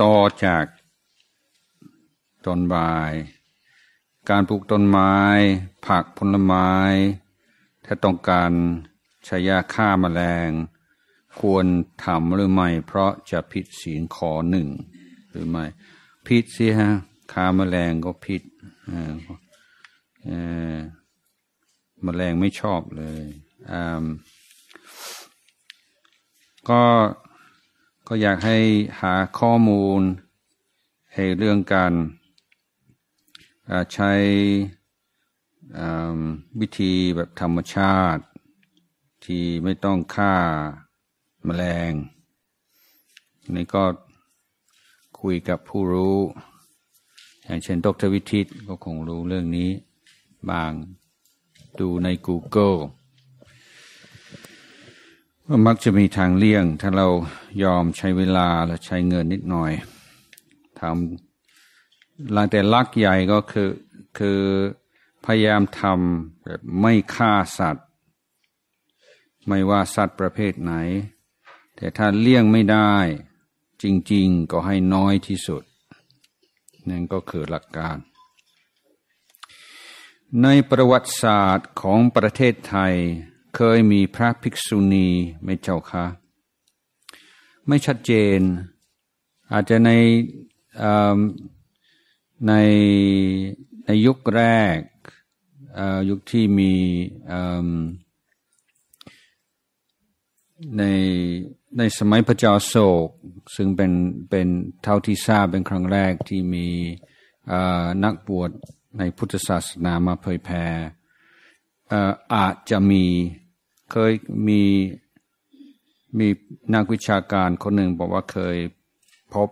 ต่อจากต้นใบการปลูกต้นไม้ผักผลไม้ ถ้าต้องการใช้ยาฆ่ามาแมลงควรทำหรือไม่ เพราะจะผิดศีลขอหนึ่ง หรือไม่ ผิดสิฮะฆ่ามาแมลงก็ผิดมแมลงไม่ชอบเลยก็ก็อยากให้หาข้อมูลให้เรื่องการใช้วิธีแบบธรรมชาติ ที่ไม่ต้องฆ่าแมลงนี่ก็คุยกับผู้รู้ อย่างเช่น ดร วิทิตก็คงรู้เรื่องนี้บางดูใน Google มักจะมีทางเลี่ยงถ้าเรายอมใช้เวลาและใช้เงินนิดหน่อยทำหลังแต่ลักใหญ่ก็คือคือพยายามทำแบบไม่ฆ่าสัตว์ ไม่ว่าสัตว์ประเภทไหน แต่ถ้าเลี่ยงไม่ได้ จริงๆก็ให้น้อยที่สุด นั่นก็คือหลักการ ในประวัติศาสตร์ของประเทศไทยเคยมีพระภิกษุณีไหมเจ้าคะ ไม่ชัดเจนอาจจะในใน ในยุคแรกยุคที่มีใน ในสมัยพระเจ้าโศกซึ่งเป็นเป็นเท่าที่ทราบเป็นครั้งแรกที่มีนักบวชในพุทธศาสนามาเผยแผ่อาจจะมีเคยมีมีนักวิชาการคนหนึ่งบอกว่าเคยพบ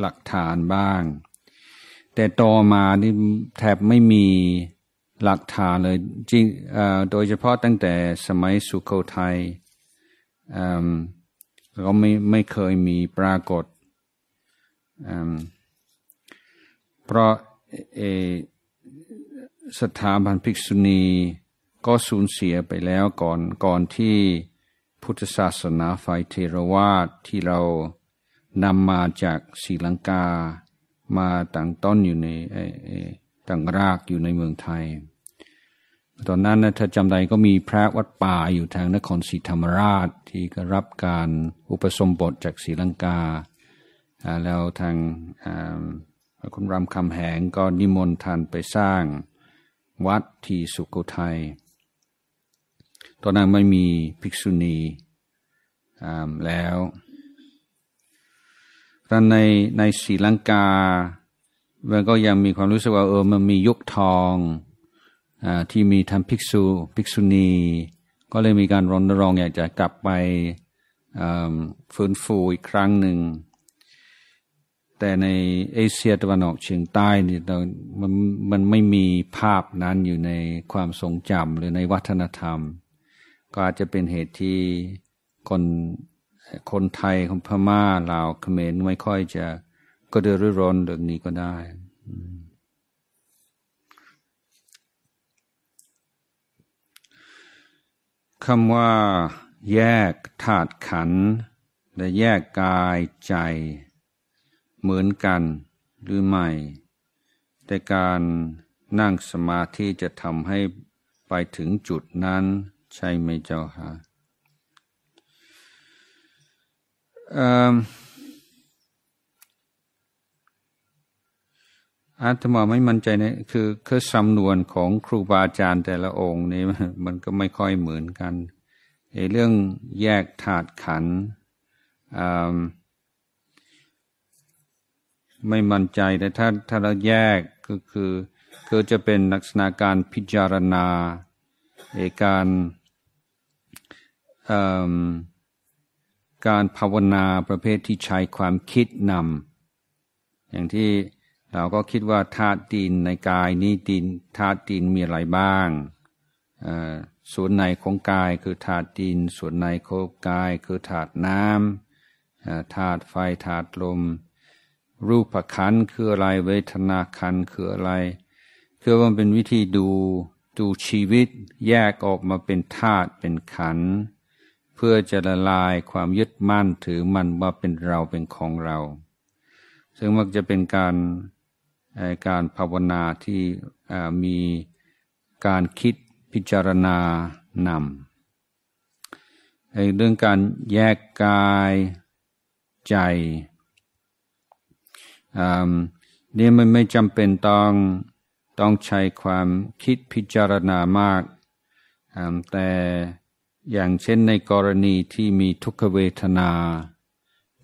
หลักฐานบ้าง แต่ต่อมานี่แทบไม่มีหลักฐานเลยจริงโดยเฉพาะตั้งแต่สมัยสุโขทัยก็ไม่ไม่เคยมีปรากฏ เพราะสถาบันภิกษุณีก็สูญเสียไปแล้วก่อนก่อนที่พุทธศาสนาฝ่ายเทรวาทที่เรานำมาจากศรีลังกามาตั้งต้นอยู่ในตั้งรากอยู่ในเมืองไทย ตอนนั้นนะถ้าจำได้ก็มีพระวัดป่าอยู่ทางนครศรีธรรมราชที่ก็รับการอุปสมบทจากศรีลังกา แล้วทางคุณรำคำแหงก็นิมนต์ท่านไปสร้างวัดที่สุโขทัยตอนนั้นไม่มีภิกษุณีแล้วแต่ในในศรีลังกา มันก็ยังมีความรู้สึกว่าเออ มันมียุคทองอที่มีทำภิกษุภิกษุณี ก็เลยมีการรณรงค์อยากจะกลับไปฟื้นฟูอีกครั้งหนึ่ง แต่ในเอเชียตะวันออกเฉียงใต้นี่ มันมันไม่มีภาพนั้นอยู่ในความทรงจำหรือในวัฒนธรรมก็อาจจะเป็นเหตุที่คนคนไทยของพม่าลาวเขมรไม่ค่อยจะก็เดือดร้อนเรื่องนี้ก็ได้ คำว่าแยกธาตุขันและแยกกายใจเหมือนกันหรือไม่แต่การนั่งสมาธิจะทำให้ไปถึงจุดนั้นใช่ไหมเจ้าค่ะอาตมาไม่มั่นใจนะคือคือสำนวนของครูบาอาจารย์แต่ละองค์นี่มันก็ไม่ค่อยเหมือนกันไอเรื่องแยกถาดขัน ไม่มั่นใจแต่ถ้าถ้าเราแยกก็คือคือจะเป็นลักษณะการพิจารณา การการภาวนาประเภทที่ใช้ความคิดนำ อย่างที่เราก็คิดว่าธาตุดินในกายนี้ดิน ธาตุดินมีอะไรบ้าง ส่วนไหนของกายคือธาตุดิน ส่วนไหนของกายคือธาตุน้ำธาตุไฟธาตุลม รูปขันคืออะไรเวทนาขันคืออะไรคือมันเป็นวิธีดูดูชีวิตแยกออกมาเป็นธาตุเป็นขันธ์พื่อจะละลายความยึดมั่นถือมันว่าเป็นเราเป็นของเรา ซึ่งมักจะเป็นการการภาวนาที่มีการคิดพิจารณานำเรื่องการแยกกายใจนี่มันไม่จำเป็นต้องต้องใช้ความคิดพิจารณามาก แต่อย่างเช่นในกรณีที่มีทุกขเวทนา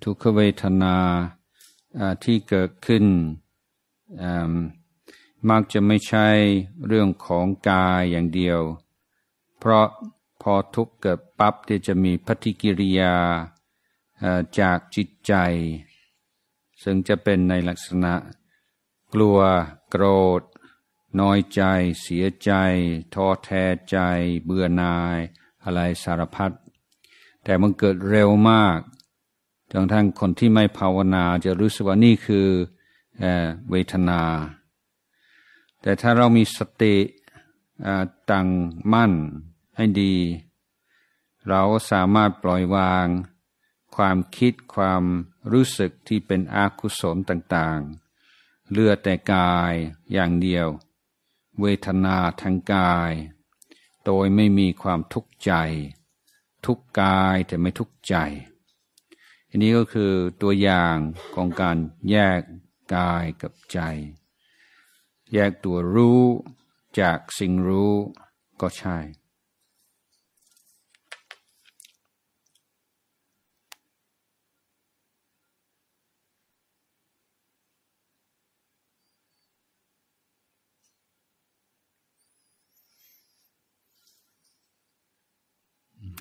ทุกขเวทนาที่เกิดขึ้นมักจะไม่ใช่เรื่องของกายอย่างเดียว เพราะพอทุกเกิดปั๊บจะมีปฏิกิริยาจากจิตใจ ซึ่งจะเป็นในลักษณะกลัว โกรธ น้อยใจ เสียใจท้อแท้ใจ เบื่อหน่ายอะไรสารพัดแต่มันเกิดเร็วมากจนทั้งคนที่ไม่ภาวนาจะรู้สึกว่านี่คือเวทนา แต่ถ้าเรามีสติตั้งมั่นให้ดี เราสามารถปล่อยวางความคิดความรู้สึกที่เป็นอกุศลต่างๆ เลือแต่กายอย่างเดียว เวทนาทางกายโดยไม่มีความทุกข์ใจ ทุกกายแต่ไม่ทุกข์ใจ อันนี้ก็คือตัวอย่างของการแยกกายกับใจ แยกตัวรู้จากสิ่งรู้ก็ใช่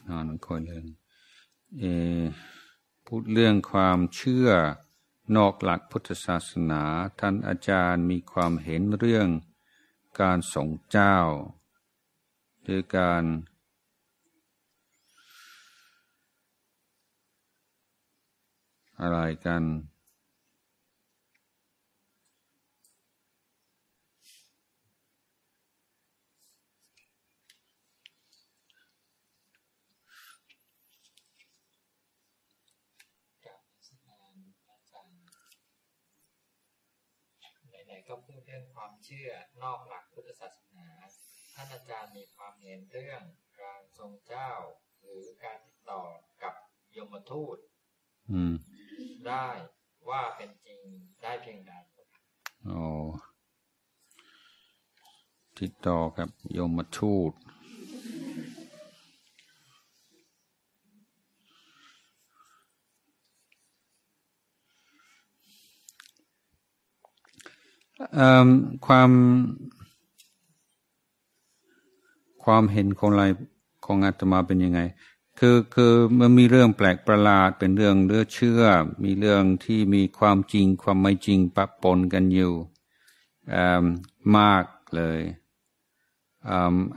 นอนคนเนึ่งพูดเรื่องความเชื่อนอกหลักพุทธศาสนา ท่านอาจารย์มีความเห็นเรื่องการส่งเจ้า หรือการ อะไรกันเชื่อ นอกหลักพุทธศาสนา ท่านอาจารย์มีความเห็นเรื่องการทรงเจ้า หรือการติดต่อกับยมทูตได้ว่าเป็นจริงได้เพียงใดโอ้ติดต่อกับยมทูตความความเห็นของอะไรของอาตมาเป็นยังไง คือคือมันมีเรื่องแปลกประหลาดเป็นเรื่องเลือเชื่อ มีเรื่องที่มีความจริงความไม่จริงปะปนกันอยู่มากเลย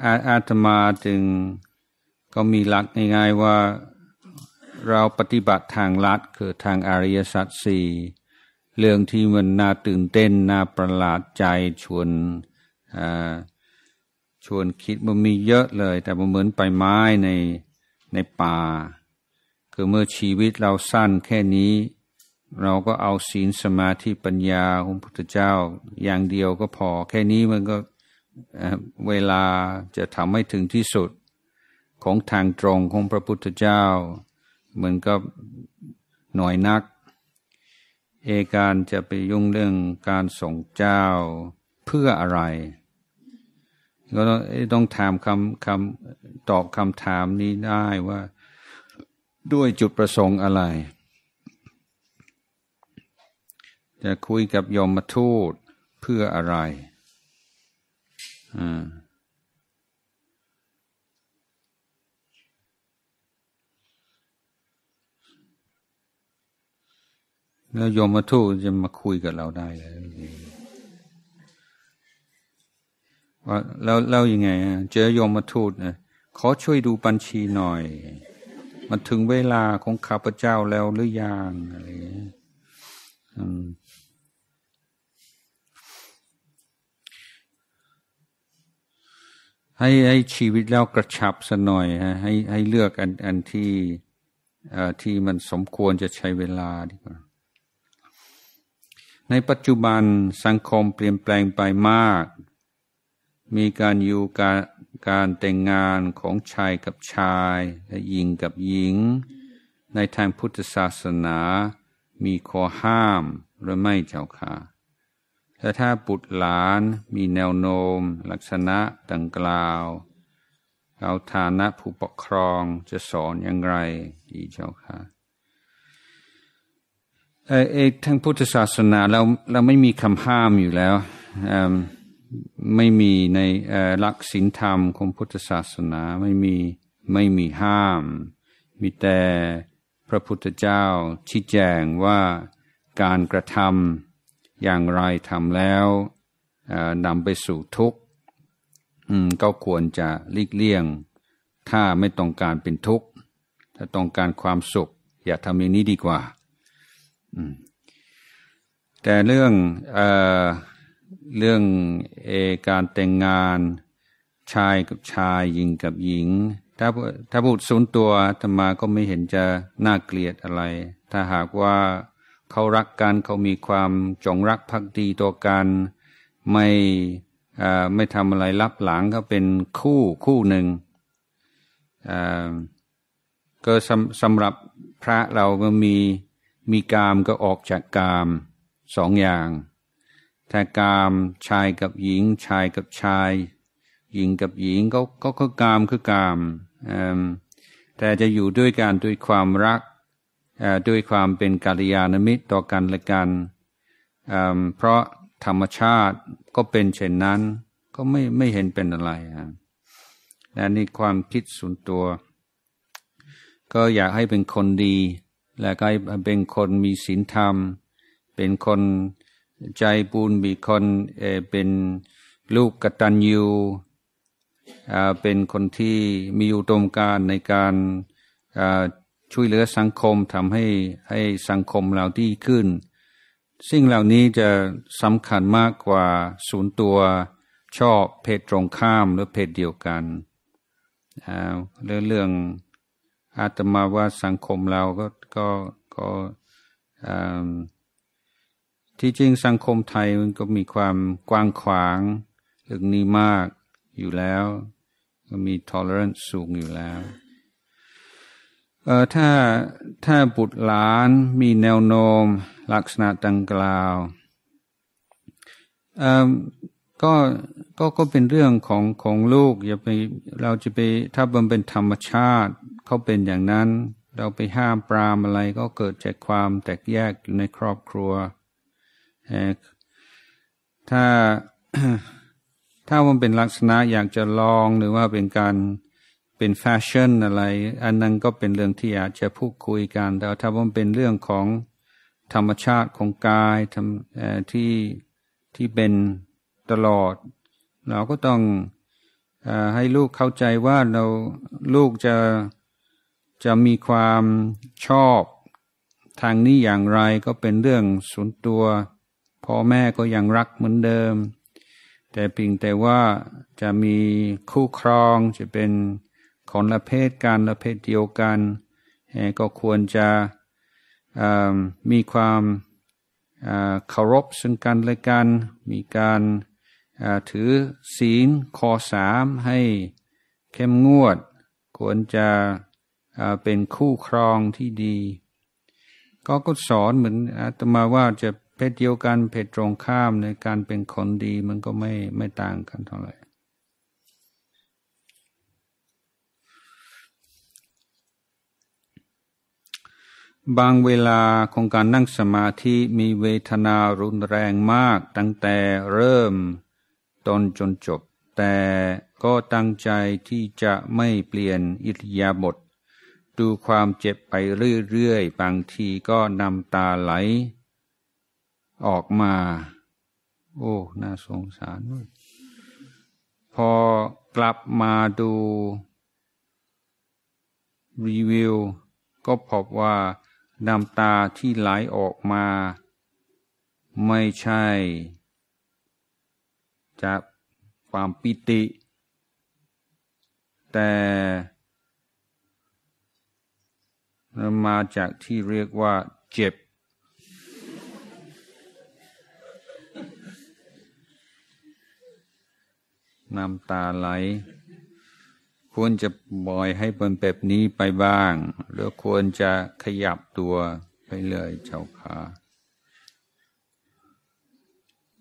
อาอาตมาจึงก็มีหลักง่ายๆว่าเราปฏิบัติทางลัดคือทางอริยสัจสี่เรื่องที่มันน่าตื่นเต้น น่าประหลาดใจชวนชวนคิดมันมีเยอะเลย แต่มันเหมือนไปไม้ในในป่า คือเมื่อชีวิตเราสั้นแค่นี้ เราก็เอาศีลสมาธิปัญญาของพุทธเจ้าอย่างเดียวก็พอแค่นี้มันก็เวลาจะทำให้ถึงที่สุดของทางตรงของพระพุทธเจ้า มันก็หน่อยนักเอการจะไปยุ่งเรื่องการส่งเจ้าเพื่ออะไรก็ต้องถามคำคำตอบคำถามนี้ได้ว่า ด้วยจุดประสงค์อะไร จะคุยกับยมมาทูตเพื่ออะไรอ่าแล้วยมทูตจะมาคุยกับเราได้เลยว่าแล้วแล้วยังไงเจอยมทูตเนี่ย ขอช่วยดูบัญชีหน่อยมาถึงเวลาของข้าพเจ้าแล้วหรือยังอะไรอืมให้ให้ชีวิตแล้วกระชับสัหน่อยฮะ ให้ให้เลือกอันอันที่ที่มันสมควรจะใช้เวลาดีกว่าในปัจจุบันสังคมเปลี่ยนแปลงไปมาก มีการอยู่การการแต่งงานของชายกับชาย และหญิงกับหญิง ในทางพุทธศาสนา มีข้อห้ามหรือไม่เจ้าค่ะ และถ้าปุตรหลานมีแนวโน้มลักษณะดังกล่าว เราฐานะผู้ปกครองจะสอนอย่างไร ดีเจ้าค่ะเออทั้งพุทธศาสนาเราเราไม่มีคำห้ามอยู่แล้วไม่มีในหลักศีลธรรมของพุทธศาสนาไม่มีไม่มีห้าม มีแต่พระพุทธเจ้าชี้แจงว่าการกระทำอย่างไรทำแล้วนำไปสู่ทุกข์ก็ควรจะลีกเลี่ยงถ้าไม่ต้องการเป็นทุกข์ถ้าต้องการความสุข อย่าทำอย่างนี้ดีกว่าแต่เรื่องเอเรื่องเอ การแต่งงานชายกับชายหญิงกับหญิง ถ้าถ้าพูดส่วนตัวธรรมาก็ไม่เห็นจะน่าเกลียดอะไร ถ้าหากว่าเขารักกันเขามีความจงรักภักดีต่อกันไม่ไม่ทำอะไรลับหลังก็เป็นคู่คู่หนึ่ง ก็สำสำหรับพระเราก็มีมีกามก็ออกจากกามสองอย่างถ้ากามชายกับหญิง ชายกับชาย หญิงกับหญิงก็ก็คือกามคือกามแต่จะอยู่ด้วยการด้วยความรักด้วยความเป็นกาลยานมิตรต่อกันและกันเพราะธรรมชาติก็เป็นเช่นนั้นก็ไม่ไม่เห็นเป็นอะไรและนี่ความคิดส่วนตัว ก็อยากให้เป็นคนดีและก็เป็นคนมีศีลธรรม เป็นคนใจปูนมีคนเป็นลูกกตัญญูเป็นคนที่มีอุดมการในการช่วยเหลือสังคมทำให้ให้สังคมเราดีขึ้น สิ่งเหล่านี้จะสำคัญมากกว่าศูนย์ตัวชอบเพศตรงข้ามหรือเพศเดียวกัน เรื่องเรื่องอาตมาว่าสังคมเราก็ก็ก็ที่จริงสังคมไทยมันก็มีความกว้างขวางเรื่องนี้มากอยู่แล้วมี tolerance สูงอยู่แล้วเออถ้าถ้าบุตรหลานมีแนวโน้มลักษณะดังกล่าวเออก็ก็ก็เป็นเรื่องของของลูกอย่าไปเราจะไปถ้ามันเป็นธรรมชาติเขาเป็นอย่างนั้นเราไปห้ามปรามอะไรก็เกิดจากความแตกแยกอยู่ในครอบครัว ถ้าถ้ามันเป็นลักษณะอยากจะลองหรือว่าเป็นการเป็นแฟชั่นอะไร อันนั้นก็เป็นเรื่องที่อาจจะพูดคุยกัน แต่ถ้ามันเป็นเรื่องของธรรมชาติของกายที่ที่เป็นตลอด เราก็ต้องให้ลูกเข้าใจว่าเราลูกจะจะมีความชอบทางนี้อย่างไรก็เป็นเรื่องส่วนตัว พ่อแม่ก็ยังรักเหมือนเดิม แต่เพียงแต่ว่าจะมีคู่ครองจะเป็นคนละเพศกัน ละเพศเดียวกัน ก็ควรจะมีความเคารพซึ่งกันและกัน มีการถือศีลข้อสามให้เข้มงวด ควรจะเป็นคู่ครองที่ดี ก็ก็สอนเหมือนอาตมาว่าจะเพศเดียวกันเพศตรงข้ามในการเป็นคนดีมันก็ไม่ไม่ต่างกันเท่าไหร่บางเวลาของการนั่งสมาธิมีเวทนารุนแรงมาก ตั้งแต่เริ่มตอนจนจบ แต่ก็ตั้งใจที่จะไม่เปลี่ยนอิทิยาบทดูความเจ็บไปเรื่อย ๆ บางทีก็นำตาไหลออกมา โอ้ น่าสงสารพอกลับมาดูรีวิว ก็พบว่าน้ำตาที่ไหลออกมา ไม่ใช่ จากความปิติ แต่มาจากที่เรียกว่าเจ็บ น้ำตาไหล ควรจะบ่อยให้เป็นแบบนี้ไปบ้าง หรือควรจะขยับตัวไปเลยเจ้าขา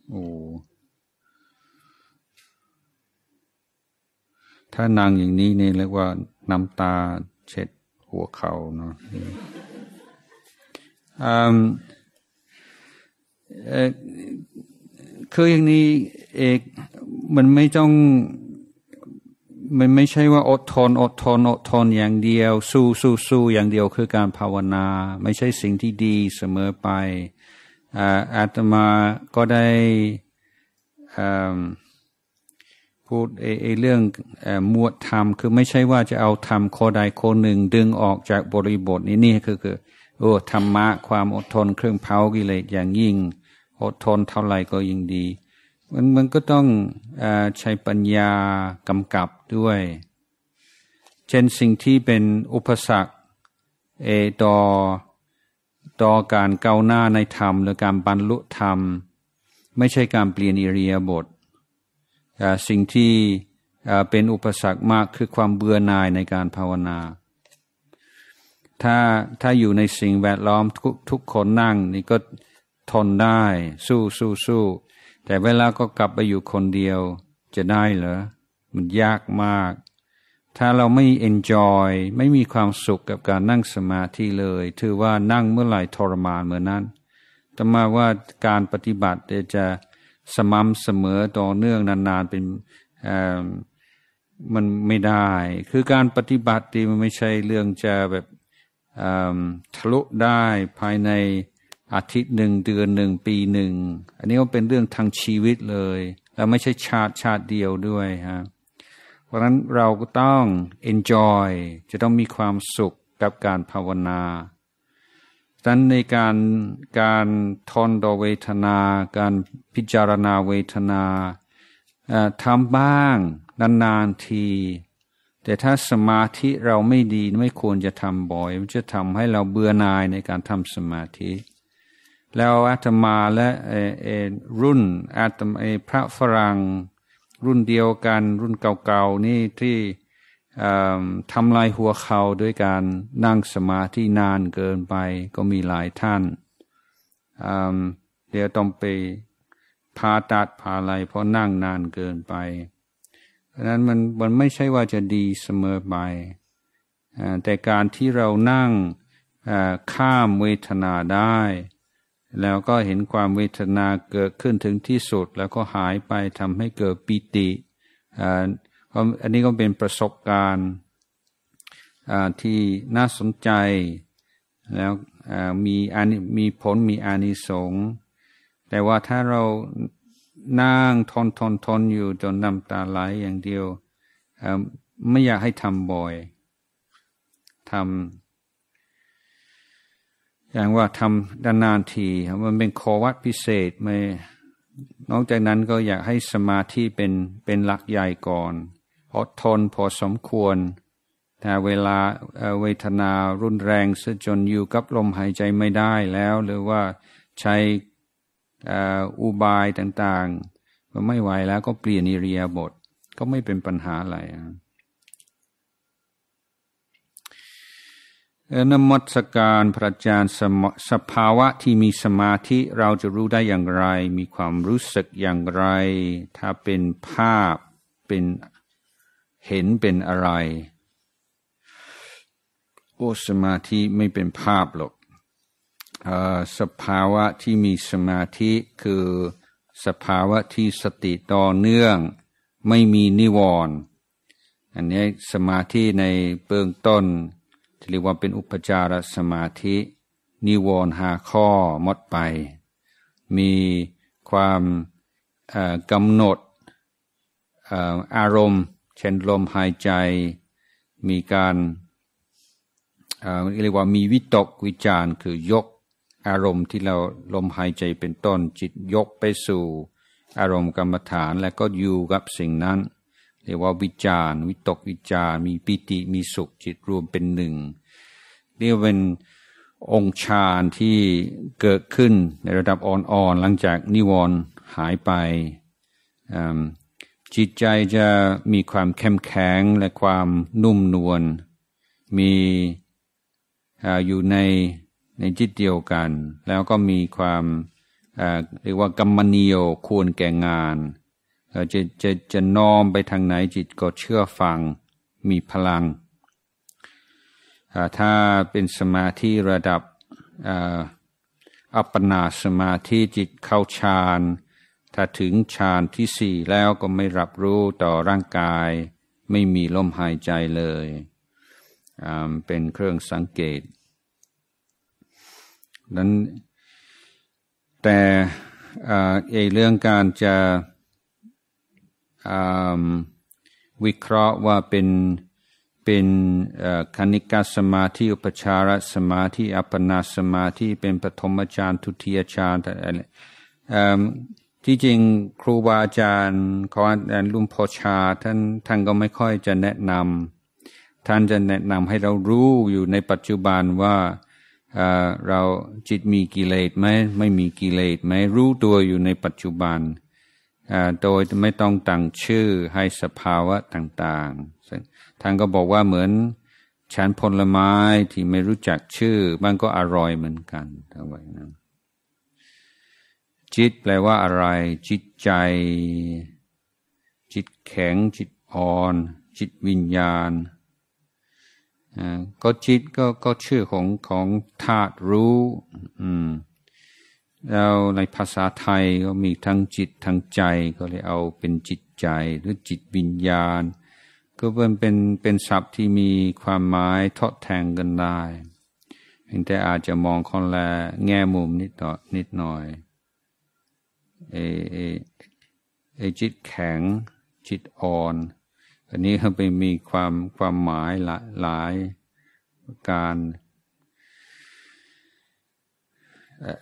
โอ้ถ้านางอย่างนี้นี่เรียกว่าน้ำตาเช็ดหัวเขาเนาะคืออย่างนี้เอกมันไม่ต้อง มันไม่ใช่ว่า อดทนอดทนอดทนอย่างเดียว สู้สู้ สู้ อย่างเดียว คือการภาวนา ไม่ใช่สิ่งที่ดีเสมอไปอาตมาก็ได้อพูดไอ้เรื่องมวดธรรม คือไม่ใช่ว่าจะเอาธรรมข้อใดข้อหนึ่งดึงออกจากบริบทนี้นี่คือคือ โอ้ธรรมะความอดทนเครื่องเผากิเลสอย่างยิ่ง อดทนเท่าไหร่ก็ยิ่งดี มันมันก็ต้องอใช้ปัญญากำกับด้วย เช่นสิ่งที่เป็นอุปสรรคเอ ต่อต่อการก้าวหน้าในธรรม หรือการบรรลุธรรม ไม่ใช่การเปลี่ยนอิริยาบถสิ่งที่เป็นอุปสรรคมากคือความเบื่อหน่ายในการภาวนา ถ้าถ้าอยู่ในสิ่งแวดล้อมทุกทุกคนนั่งนี่ก็ทนได้สู้สู้สู้ แต่เวลาก็กลับไปอยู่คนเดียวจะได้เหรอ มันยากมาก ถ้าเราไม่เอนจอยไม่มีความสุขกับการนั่งสมาธิเลย ถือว่านั่งเมื่อไหร่ทรมานเหมือนนั้น แต่มาว่าการปฏิบัติจะสม่ำเสมอต่อเนื่องนานๆเป็นมันไม่ได้ คือการปฏิบัติมันไม่ใช่เรื่องจะแบบทะลุได้ภายในอาทิตย์หนึ่งเดือนหนึ่งปีหนึ่งอันนี้ก็เป็นเรื่องทางชีวิตเลย แล้วไม่ใช่ชาติชาติเดียวด้วยฮะเพราะนั้นเราก็ต้อง enjoy จะต้องมีความสุขกับการภาวนาดนั้นในการการทนต่อเวทนา การพิจารณาเวทนาทำบ้างนานๆที แต่ถ้าสมาธิเราไม่ดีไม่ควรจะทำบ่อยมันจะทำให้เราเบื่อหน่ายในการทำสมาธิ แล้วอาตมาและรุ่นอาตมาพระฝรั่งรุ่นเดียวกันรุ่นเก่าๆนี่ที่ทำลายหัวเขาด้วยการนั่งสมาธินานเกินไปก็มีหลายท่านเดี๋ยวต้องไป พาตัดพาอะไรเพราะนั่งนานเกินไปเพราะนั้นมันมันไม่ใช่ว่าจะดีเสมอไป แต่การที่เรานั่งข้ามเวทนาได้ แล้วก็เห็นความเวทนาเกิดขึ้นถึงที่สุด แล้วก็หายไปทำให้เกิดปิติอันนี้ก็เป็นประสบการณ์ที่น่าสนใจ แล้วมีมีผลมีอานิสงส์แต่ว่าถ้าเรานั่งทนทนทนอยู่จนน้ำตาไหลอย่างเดียว ไม่อยากให้ทำบ่อยทำอย่างว่าทำนานที มันเป็นคอวัดพิเศษไม่นอกจากนั้นก็อยากให้สมาธิเป็นเป็นหลักใหญ่ก่อนอดทนพอสมควร แต่เวลาเวทนารุนแรงซะจนอยู่กับลมหายใจไม่ได้แล้ว หรือว่าใช้อุบายต่างๆมันไม่ไหวแล้วก็เปลี่ยนอิริยาบถก็ไม่เป็นปัญหาอะไรนมัสการพระอาจารย์สภาวะที่มีสมาธิเราจะรู้ได้อย่างไร มีความรู้สึกอย่างไร ถ้าเป็นภาพเป็นเห็นเป็นอะไรโอ้สมาธิไม่เป็นภาพหรอกสภาวะที่มีสมาธิคือสภาวะที่สติต่อเนื่องไม่มีนิวรณ์อันนี้สมาธิในเบื้องต้นเรียกว่าเป็นอุปจารสมาธินิวรณ์หาข้อมดไป มีความกำหนดอารมณ์เช่นลมหายใจมีการเรียกว่ามีวิตกวิจารคือยกอารมณ์ที่เราลมหายใจเป็นต้นจิตยกไปสู่อารมณ์กรรมฐานและก็อยู่กับสิ่งนั้น เรียกว่าวิจารวิตกวิจารมีปิติมีสุขจิตรวมเป็นหนึ่งนี่เป็นองค์ฌานที่เกิดขึ้นในระดับอ่อนๆหลังจากนิวรณ์หายไปจิตใจจะมีความเข้มแข็งและความนุ่มนวลมีอยู่ในในจิตเดียวกัน แล้วก็มีความเรียกว่ากรรมนิยวควรแก่งาน จะจะจะน้อมไปทางไหนจิตก็เชื่อฟังมีพลัง ถ้าเป็นสมาธิระดับอัปปนาสมาธิจิตเข้าฌานถ้าถึงฌานที่สี่แล้วก็ไม่รับรู้ต่อร่างกายไม่มีลมหายใจเลยเป็นเครื่องสังเกต นั้นแต่เอเรื่องการจะวิเคราะห์ว่าเป็น เป็นคณิกาสมาธิ อุปชารสมาธิ อัปปนาสมาธิ เป็นปฐมฌานทุติยฌานอะไรที่จริงครูบาอาจารย์ขออาจารย์ลุมพชาท่านท่านก็ไม่ค่อยจะแนะนำท่านจะแนะนำให้เรารู้อยู่ในปัจจุบันว่าเราจิตมีกิเลสไหมไม่มีกิเลสไหมรู้ตัวอยู่ในปัจจุบัน โดยไม่ต้องตั้งชื่อให้สภาวะต่างๆท่านก็บอกว่าเหมือนชั้นผลไม้ที่ไม่รู้จักชื่อมันก็อร่อยเหมือนกันทั้งหมดนะจิตแปลว่าอะไร จิตใจ จิตแข็ง จิตอ่อน จิตวิญญาณก็จิตก็ก็ชื่อของของธาตุรู้แล้วในภาษาไทยก็มีทั้งจิตทั้งใจก็เลยเอาเป็นจิตใจ หรือจิตวิญญาณ ก็เป็นเป็นเป็นศัพท์ที่มีความหมายทดแทงกันได้ แต่อาจจะมองคนละแง่มุมนิดต่อนิดหน่อยเอ้จิตแข็งจิตอ่อน อันนี้เป็ไปมีความความหมายหลายหลาย การ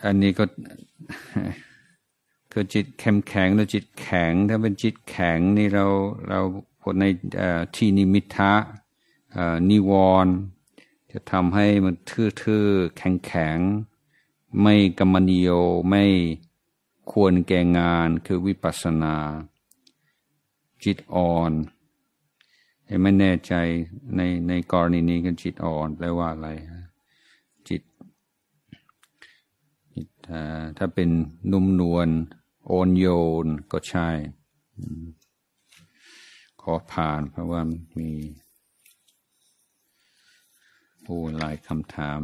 อันนี้ก็คือจิตแข็งแข็งแล้วจิตแข็ง ถ้าเป็นจิตแข็งนี่เราเราคนในที่นิมิทะนิวรณ์จะทำให้มันทื่อๆแข็งแข็ง ไม่กรรมนิโย ไม่ควรแก่งานคือวิปัสสนา จิตอ่อน ไม่แน่ใจในในกรณีนี้กันจิตอ่อนแปลว่าอะไรจิตถ้าเป็นนุ่มนวลโอนโยนก็ใช่ ขอผ่านเพราะว่ามีโอ้หลายคำถาม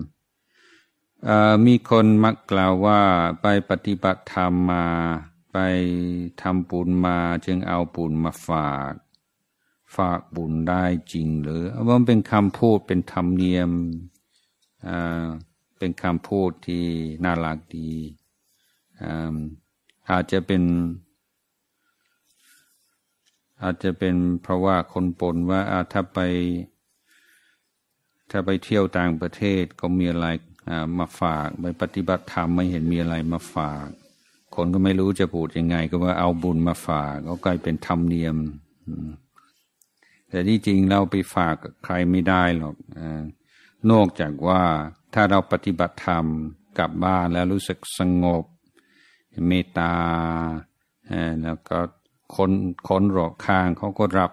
มีคนมักกล่าวว่าไปปฏิบัติธรรมมา ไปทำบุญมาจึงเอาบุญมาฝาก ฝากบุญได้จริงหรือมันเป็นคำพูดเป็นธรรมเนียมเป็นคำพูดที่น่ารักดีอาจจะเป็น อาจจะเป็นเพราะว่าคนปนว่าถ้าไป ถ้าไปเที่ยวต่างประเทศก็มีอะไรมาฝากไปปฏิบัติธรรมไม่เห็นมีอะไรมาฝาก คนก็ไม่รู้จะพูดยังไงก็ว่าเอาบุญมาฝากก็กลายเป็นธรรมเนียม แต่ที่จริงเราไปฝากใครไม่ได้หรอกนอกจากว่าถ้าเราปฏิบัติธรรมกลับบ้านแล้วรู้สึกสงบ เมตตาแล้วก็คนคนรอบข้างเขาก็รับ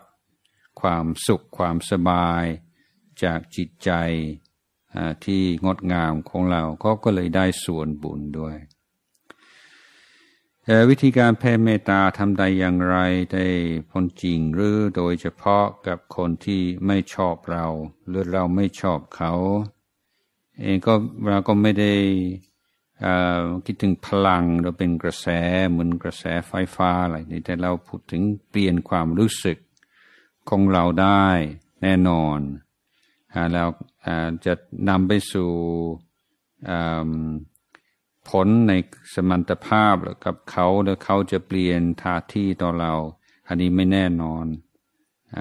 ความสุขความสบายจากจิตใจที่งดงามของเราเขาก็เลยได้ส่วนบุญด้วยแต่วิธีการแผ่เมตตาทำใดอย่างไรได้ผลจริงหรือโดยเฉพาะกับคนที่ไม่ชอบเรา หรือเราไม่ชอบเขาเองก็เราก็ไม่ได้คิดถึงพลังเราเป็นกระแสเหมือนกระแสไฟฟ้าอะไรนี่แต่เราพูดถึงเปลี่ยนความรู้สึก ของเราได้แน่นอนแล้วจะนำไปสู่ผลในสมรรถภาพกับเขา แล้วเขาจะเปลี่ยนท่าที่ต่อเรา อันนี้ไม่แน่นอนอ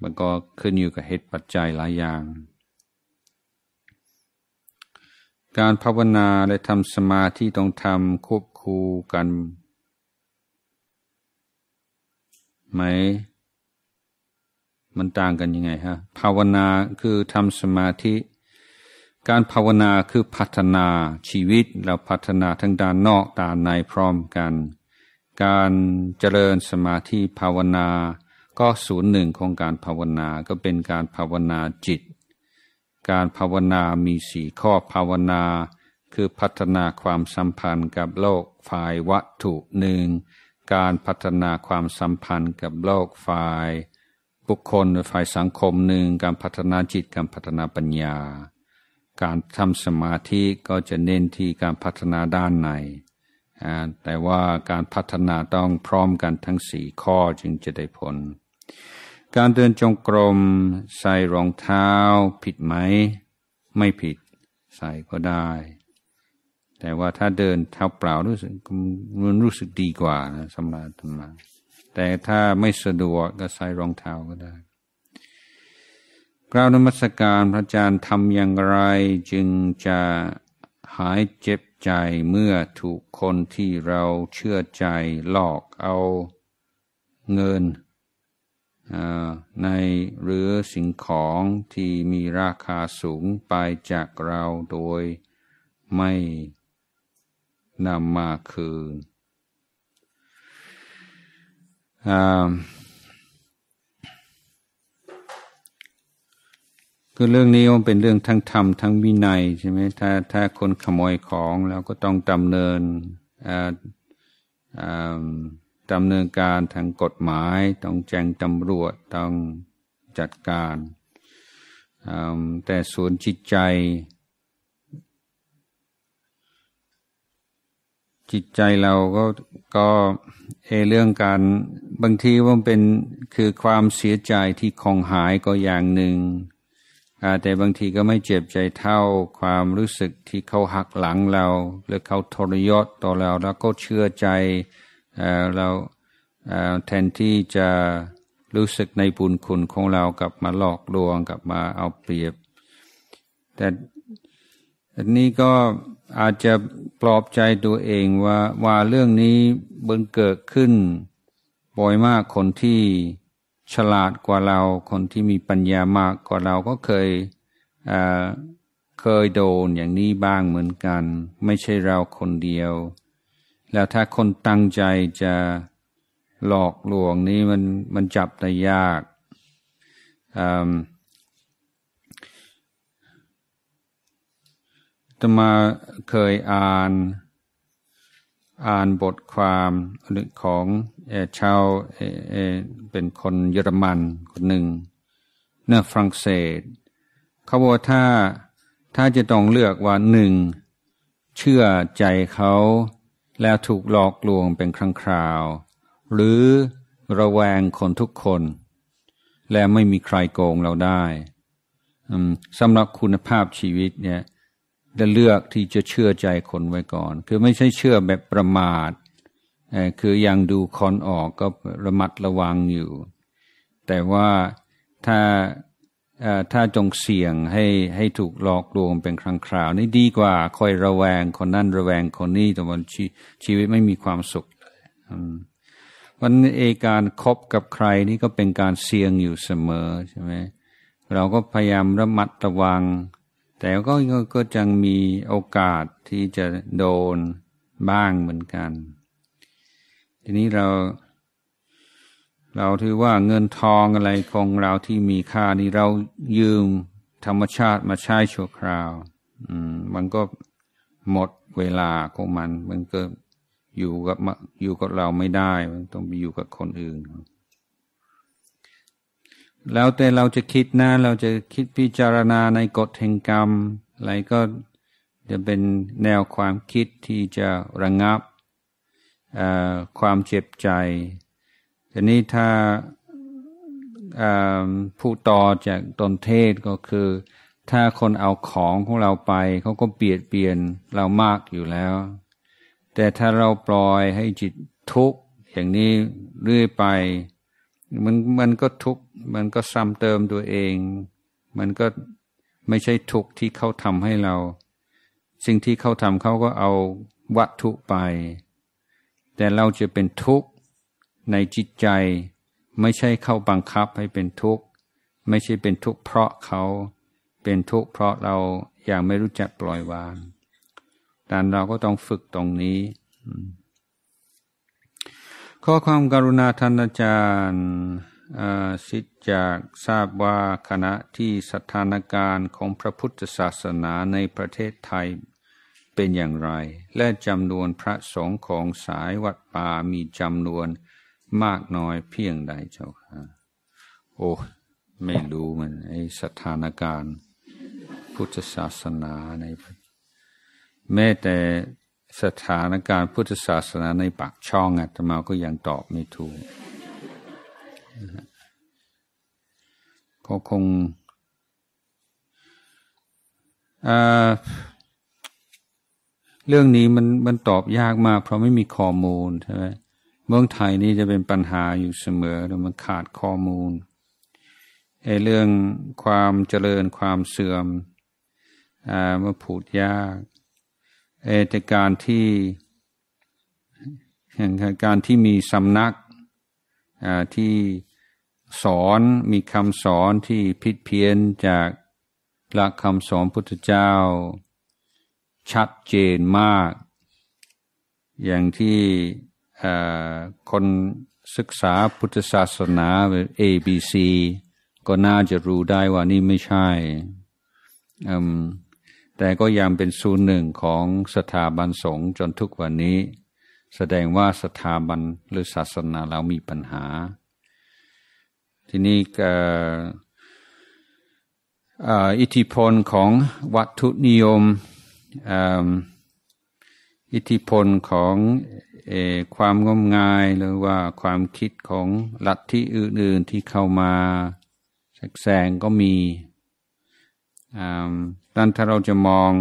มันก็ขึ้นอยู่กับเหตุปัจจัยหลายอย่าง การภาวนาและทำสมาธิต้องทำควบคู่กัน ไหมมันต่างกันยังไงฮะภาวนาคือทำสมาธิ การภาวนาคือพัฒนาชีวิตแล้วพัฒนาทั้งด้านนอกด้านในพร้อมกัน การเจริญสมาธิภาวนา ก็ศูนย์หนึ่งของการภาวนาก็เป็นการภาวนาจิต การภาวนามีสี่ข้อภาวนา คือพัฒนาความสัมพันธ์กับโลกฝ่าย วัตถุหนึ่งการพัฒนาความสัมพันธ์กับโลกฝ่ายบุคคลในฝ่ายสังคมหนึ่งการพัฒนาจิตการพัฒนาปัญญา การทำสมาธิก็จะเน้นที่การพัฒนาด้านใน แต่ว่าการพัฒนาต้องพร้อมกันทั้งสี่ข้อจึงจะได้ผล การเดินจงกรมใส่รองเท้าผิดไหมไม่ผิดใส่ก็ได้ แต่ว่าถ้าเดินเท้าเปล่ารู้สึกมันรู้สึกดีกว่านะสำหรับธรรมะแต่ถ้าไม่สะดวกก็ใส่รองเท้าก็ได้กราวนมัสการพระอาจารย์ทำอย่างไรจึงจะหายเจ็บใจเมื่อถูกคนที่เราเชื่อใจหลอกเอาเงินในหรือสิ่งของที่มีราคาสูงไปจากเราโดยไม่นำมาคืนคือเรื่องนี้มันเป็นเรื่องทั้งธรรม ทั้งวินัย ใช่ไหมถ้าถ้าคนขโมยของเราก็ต้องดำเนินดำเนินการทางกฎหมายต้องแจ้งตำรวจต้องจัดการ แต่ส่วนจิตใจจิตใจเราก็ก็เอเรื่องการบางทีว่าเป็นคือความเสียใจที่คงหายก็อย่างหนึ่งแต่บางทีก็ไม่เจ็บใจเท่าความรู้สึกที่เขาหักหลังเรา หรือเขาทรยศต่อเราแล้วก็เชื่อใจเราแทนที่จะรู้สึกในบุญคุณของเรากลับมาหลอกลวงกลับมาเอาเปรียบ แตอันนี้ก็อาจจะปลอบใจตัวเองว่าว่าเรื่องนี้บังเกิดขึ้น บ่อยมากคนที่ฉลาดกว่าเรา คนที่มีปัญญามากกว่าเราก็เคยเคยโดนอย่างนี้บ้างเหมือนกัน ไม่ใช่เราคนเดียว แล้วถ้าคนตั้งใจจะหลอกลวงนี้มันมันจับได้ยากอาตมาเคยอ่าน อ่านบทความของชาวเป็นคนเยอรมันคนหนึ่งเนื้อฝรั่งเศสเขาบอกถ้าถ้าจะต้องเลือกว่าหนึ่งเชื่อใจเขาแล้วถูกหลอกลวงเป็นครั้งคราว หรือระแวงคนทุกคน และไม่มีใครโกงเราได้สำหรับคุณภาพชีวิตเนี่ยและเลือกที่จะเชื่อใจคนไว้ก่อน คือไม่ใช่เชื่อแบบประมาทคือยังดูคอนออกก็ระมัดระวังอยู่ แต่ว่าถ้าถ้าจงเสี่ยงให้ให้ถูกหลอกลวงเป็นครั้งคราวนี่ดีกว่าคอยระแวงคนนั่นระแวงคนนี้แต่วันชชีวิตไม่มีความสุขเลยวันเอการครบกับใครนี่ก็เป็นการเสี่ยงอยู่เสมอใช่ไหมเราก็พยายามระมัดระวังแต่ก็ก็จังมีโอกาสที่จะโดนบ้างเหมือนกัน ทีนี้เรา เราถือว่าเงินทองอะไรของเราที่มีค่านี่เรายืมธรรมชาติมาใช้ชั่วคราว อืม มันก็หมดเวลาของมัน มันก็อยู่กับอยู่กับเราไม่ได้ มันต้องไปอยู่กับคนอื่นแล้วแต่เราจะคิดนะเราจะคิดพิจารณาในกฎแห่งกรรมอะไรก็จะเป็นแนวความคิดที่จะระงงับความเจ็บใจ ทีนี้ถ้าผู้ต่อจากตนเทศก็คือ ถ้าคนเอาของของเราไป เขาก็เปลี่ยนเปลี่ยนเรามากอยู่แล้ว แต่ถ้าเราปล่อยให้จิตทุกข์ อย่างนี้เรื่อยไปมันมันก็ทุกข์มันก็ซ้ำเติมตัวเอง มันก็ไม่ใช่ทุกข์ที่เขาทำให้เรา สิ่งที่เขาทำเขาก็เอาวัตถุไป แต่เราจะเป็นทุกข์ในจิตใจ ไม่ใช่เข้าบังคับให้เป็นทุกข์ไม่ใช่เป็นทุกข์เพราะเขา เป็นทุกข์เพราะเราอย่างไม่รู้จักปล่อยวางแต่เราก็ต้องฝึกตรงนี้ข้อความกรุณาท่านอาจารย์สิทธิจากทราบว่าขณะที่สถานการณ์ของพระพุทธศาสนาในประเทศไทยเป็นอย่างไร และจำนวนพระสงฆ์ของสายวัดป่ามีจำนวนมากน้อยเพียงใดเจ้าค่ะ โอ้ไม่รู้มันไอสถานการณ์พุทธศาสนาใน แม้แต่สถานการณ์พุทธศาสนาในปากช่องอาตมาก็ยังตอบไม่ถูกก็คงเรื่องนี้มันมันตอบยากมาก เพราะไม่มีข้อมูลใช่ไหมเมืองไทยนี่จะเป็นปัญหาอยู่เสมอแล้วมันขาดข้อมูลไอ้เรื่องความเจริญความเสื่อมอ่ามันพูดยากเอต่การที่แห่งการที่มีสำนักที่สอนมีคำสอนที่พิดเพี้ยนจากหลักคำสอนพุทธเจ้าชัดเจนมาก อย่างที่คนศึกษาพุทธศาสนาแบบ A B C ก็น่าจะรู้ได้ว่านี่ไม่ใช่แต่ก็ยังเป็นศูนย์หนึ่งของสถาบันสงฆ์จนทุกวันนี้แสดงว่าสถาบันหรือศาสนาเรามีปัญหา ทีนี้อิทธิพลของวัตถุนิยมอิทธิพลของอความงมงายหรือว่าความคิดของลัทธิอื่นๆที่เข้ามาแทรกแซงก็มีดังนถ้าเราจะมอง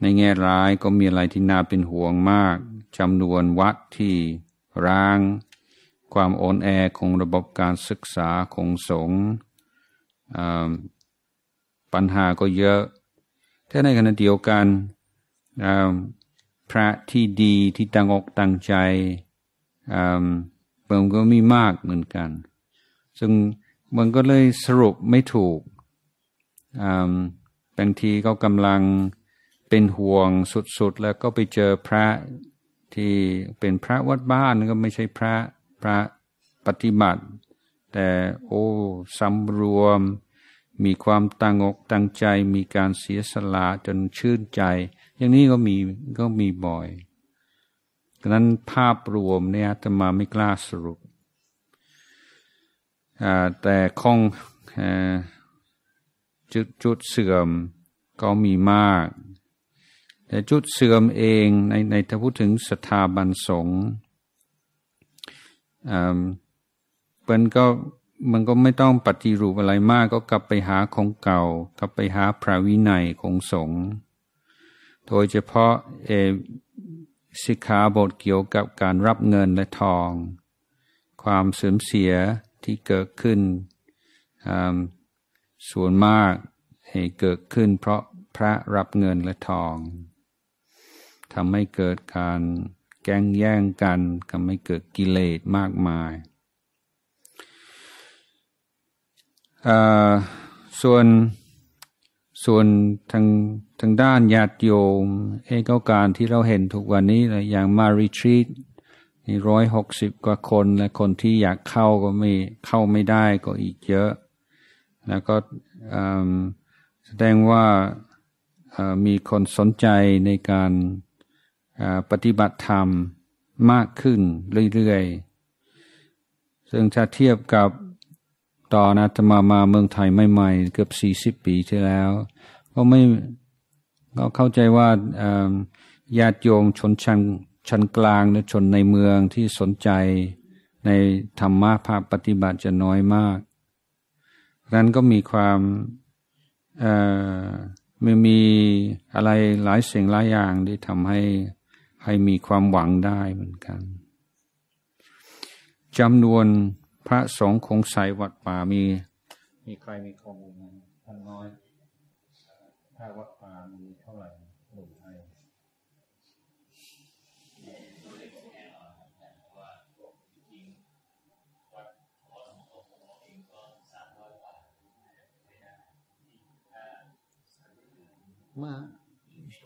ในแง่ร้ายก็มีอะไรที่น่าเป็นห่วงมาก จำนวนวัดที่ร้าง ความโอนแอของระบบการศึกษาของสงฆ์ปัญหาก็เยอะ แต่ในขณะเดียวกันพระที่ดีที่ตั้งอกตั้งใจมันก็มีมากเหมือนกัน ซึ่งมันก็เลยสรุปไม่ถูกบางทีก็กำลังเป็นห่วงสุดๆ แล้วก็ไปเจอพระที่เป็นพระวัดบ้านก็ไม่ใช่พระพระปฏิบัติ แต่โอ้สำรวมมีความตั้งอกตั้งใจมีการเสียสละจนชื่นใจ อย่างนี้ก็มีก็มีบ่อยดังนั้นภาพรวมเนี่ยจะมาไม่กล้าสรุป แต่คงจุดจุดเสื่อมก็มีมาก แต่จุดเสื่อมเองในในถ้าพูดถึงสถาบันสงฆ์มันก็มันก็ไม่ต้องปฏิรูปอะไรมาก ก็กลับไปหาของเก่า กลับไปหาพระวินัยของสงฆ์โดยเฉพาะเอสิกขาบทเกี่ยวกับการรับเงินและทอง ความเสื่อมเสียที่เกิดขึ้นส่วนมากเหตุเกิดขึ้นเพราะพระรับเงินและทอง ทำให้เกิดการแกล้งแย่งกันทำให้เกิดกิเลสมากมาย ส่วนส่วนทางทางด้านญาติโยมเอกการที่เราเห็นทุกวันนี้อย่างมารีทรีตร้อยหกสิบกว่าคนและคนที่อยากเข้าก็ไม่เข้าไม่ได้ก็อีกเยอะแล้วก็แสดงว่ามีคนสนใจในการปฏิบัติธรรมมากขึ้นเรื่อยๆ ซึ่งถ้าเทียบกับตอนะัตมามาเมืองไทยใหม่ๆเกือบสี่สิบปีที่แล้ว ก็ไม่ก็เข้าใจว่าญาติโยมชนชั้นชั้นกลางหรือชนในเมืองที่สนใจในธรรมะภาคปฏิบัติจะน้อยมากนั้นก็มีความไม่มีอะไรหลายสิ่งหลายอย่างที่ทำให้ให้มีความหวังได้เหมือนกันจำนวนพระสงฆ์คงใส่วัดป่ามีมีใครมีข้อมูลไหมท่านน้อยถ้าวัด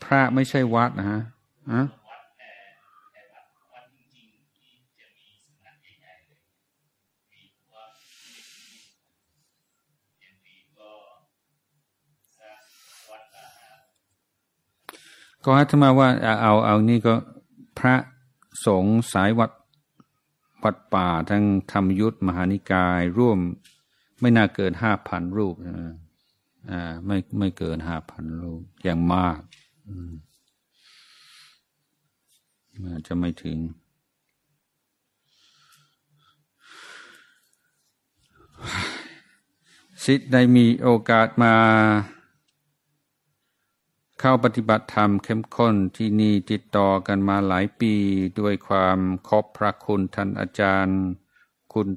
พระไม่ใช่วัดนะฮะก็อาตมาว่าเอาเอานี่ก็พระสงฆ์สายวัดวัดป่า ทั้งธรรมยุทธมหานิกาย ร่วมไม่น่าเกินห้าพันรูปนะไม่ไม่เกินห้าพันลูกอย่างมากอาจจะไม่ถึงสิทธิ์ได้มีโอกาสมา เข้าปฏิบัติธรรมเข้มข้นที่นี่ติดต่อกันมาหลายปีด้วยความขอบพระคุณท่านอาจารย์ คุณ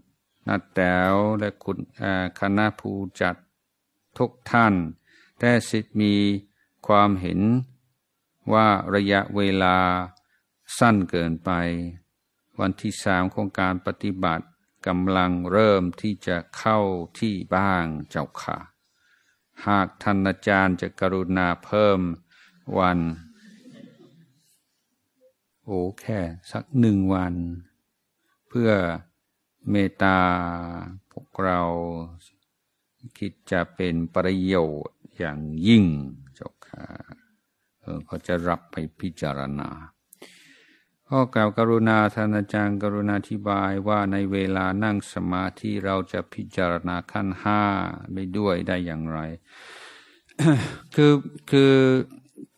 นัดแต๋วและคุณคณะผู้จัดทุกท่าน แต่สิทธิ์มีความเห็นว่าระยะเวลาสั้นเกินไป วันที่สามของการปฏิบัติกำลังเริ่มที่จะเข้าที่บ้างเจ้าค่ะ หากท่านอาจารย์จะกรุณาเพิ่มวัน โอ้แค่สักหนึ่งวัน เพื่อเมตตาพวกเราคิดจะเป็นประโยชน์อย่างยิ่งเจ้าค่ะเขาจะรับไปพิจารณา ข้อกล่าวกรุณาท่านอาจารย์กรุณาธิบายว่าในเวลานั่งสมาธิเราจะพิจารณาขั้นห้าไปด้วยได้อย่างไร คือคือ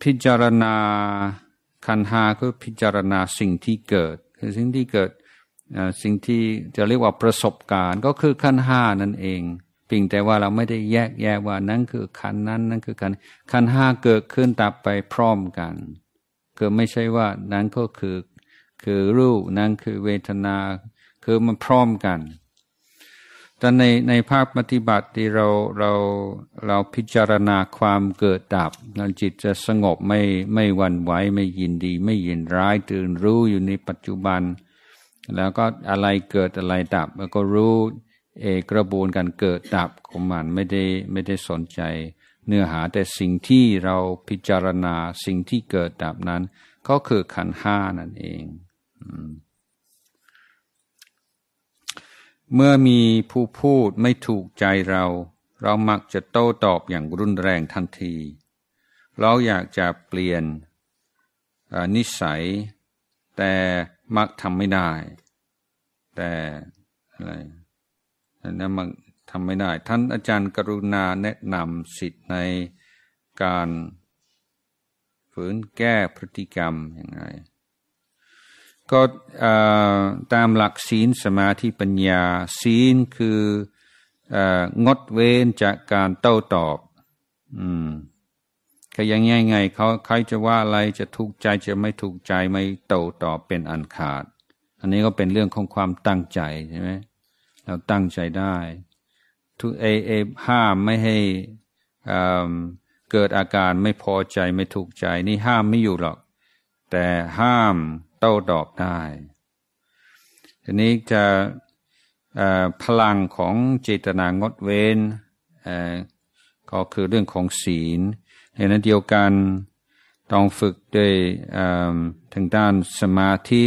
พิจารณาขั้นห้าคือพิจารณาสิ่งที่เกิดคือสิ่งที่เกิดสิ่งที่จะเรียกว่าประสบการณ์ ก็คือขั้นห้านั่นเองเพียงแต่ว่าเราไม่ได้แยกแยะว่านั้นคือขันนั้นนั่นคือขัน ขันห้าเกิดขึ้นตับไปพร้อมกันก็ไม่ใช่ว่านั้นก็คือคือรูป นั้นคือเวทนาคือมันพร้อมกัน แต่ในในภาคปฏิบัติที่เราเราเราพิจารณาความเกิดดับ นั้นจิตจะสงบไม่ไม่วันไหวไม่ยินดี ไม่ยินร้ายตื่นรู้อยู่ในปัจจุบัน แล้วก็อะไรเกิดอะไรดับแล้วก็รู้เอกระบวนการเกิดดับของมันไม่ได้ไม่ได้สนใจ เนื้อหาแต่สิ่งที่เราพิจารณาสิ่งที่เกิดดับนั้น ก็คือขันห้านั่นเอง เมื่อมีผู้พูดไม่ถูกใจเรา เรามักจะโต้ตอบอย่างรุนแรงทันที เราอยากจะเปลี่ยนนิสัย แต่มักทำไม่ได้ แต่อะไรนะมันทำไม่ได้ ท่านอาจารย์กรุณาแนะนำสิทธิ์ในการฝืนแก้พฤติกรรมยังไง ก็ตามหลักศีลสมาธิปัญญา ศีลคืองดเว้นจากการโต้ตอบ อืม ก็ยังไงไงเขาใครจะว่าอะไรจะถูกใจจะไม่ถูกใจไม่โต้ตอบเป็นอันขาด อันนี้ก็เป็นเรื่องของความตั้งใจใช่ไหมเราตั้งใจได้ทุกเอเอห้ามไม่ให้เกิดอาการไม่พอใจไม่ถูกใจนี่ห้ามไม่อยู่หรอก แต่ห้ามโต้ตอบได้ทีนี้จะพลังของเจตนางดเว้นก็คือเรื่องของศีลในนั้นเดียวกันต้องฝึกด้วยทางด้านสมาธิ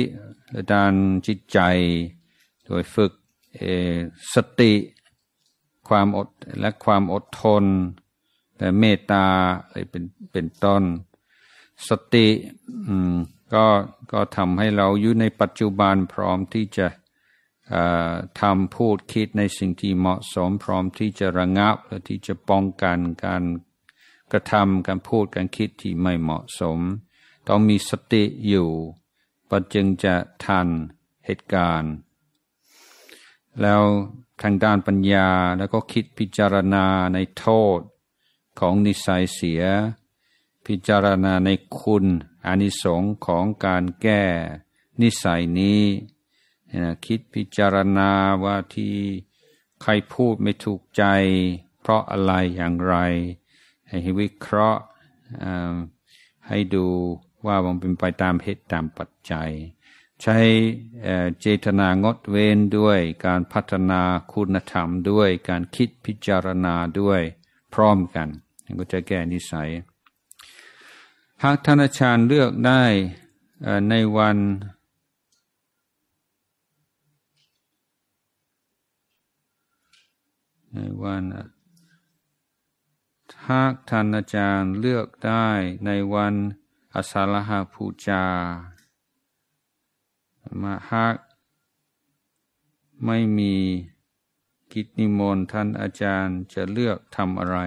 ด้านจิตใจโดยฝึกสติความอดและความอดทนแต่เมตตาอะไรเป็นเป็นต้น สติก็ก็ทำให้เราอยู่ในปัจจุบันพร้อมที่จะทำพูดคิดในสิ่งที่เหมาะสมพร้อมที่จะระงับและที่จะป้องกันการกระทำการพูดการคิดที่ไม่เหมาะสม ต้องมีสติอยู่ปจึงจะทันเหตุการณ์แล้วทางด้านปัญญาแล้วก็คิดพิจารณาในโทษของนิสัยเสีย พิจารณาในคุณอานิสงค์ของการแก้นิสัยนี้นะคิดพิจารณาว่าที่ใครพูดไม่ถูกใจเพราะอะไรอย่างไร ให้วิเคราะห์ให้ดูว่ามันเป็นไปตามเหตุตามปัจจัยใช้เจตนางดเว้นด้วยการพัฒนาคุณธรรมด้วยการคิดพิจารณาด้วยพร้อมกัน ก็จะแก้นิสัย หากธนาชาญเลือกได้ในวันในวันหากธนชาจารย์เลือกได้ในวันอสาลหาพูจามาหากไม่มีกิจนิมนต์ท่านอาจารย์จะเลือกทำอะไร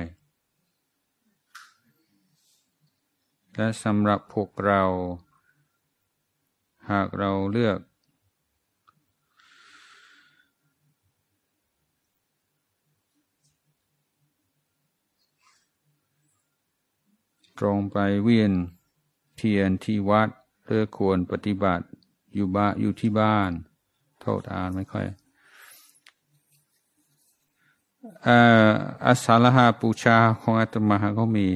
และสำหรับพวกเรา หากเราเลือก ตรงไปเวียนเทียนที่วัดเลือกควรปฏิบัติอยู่บ้านอยู่ที่บ้านโทษอ่านไม่ค่อยอาสาลหาปูชาของอาตมาเขามี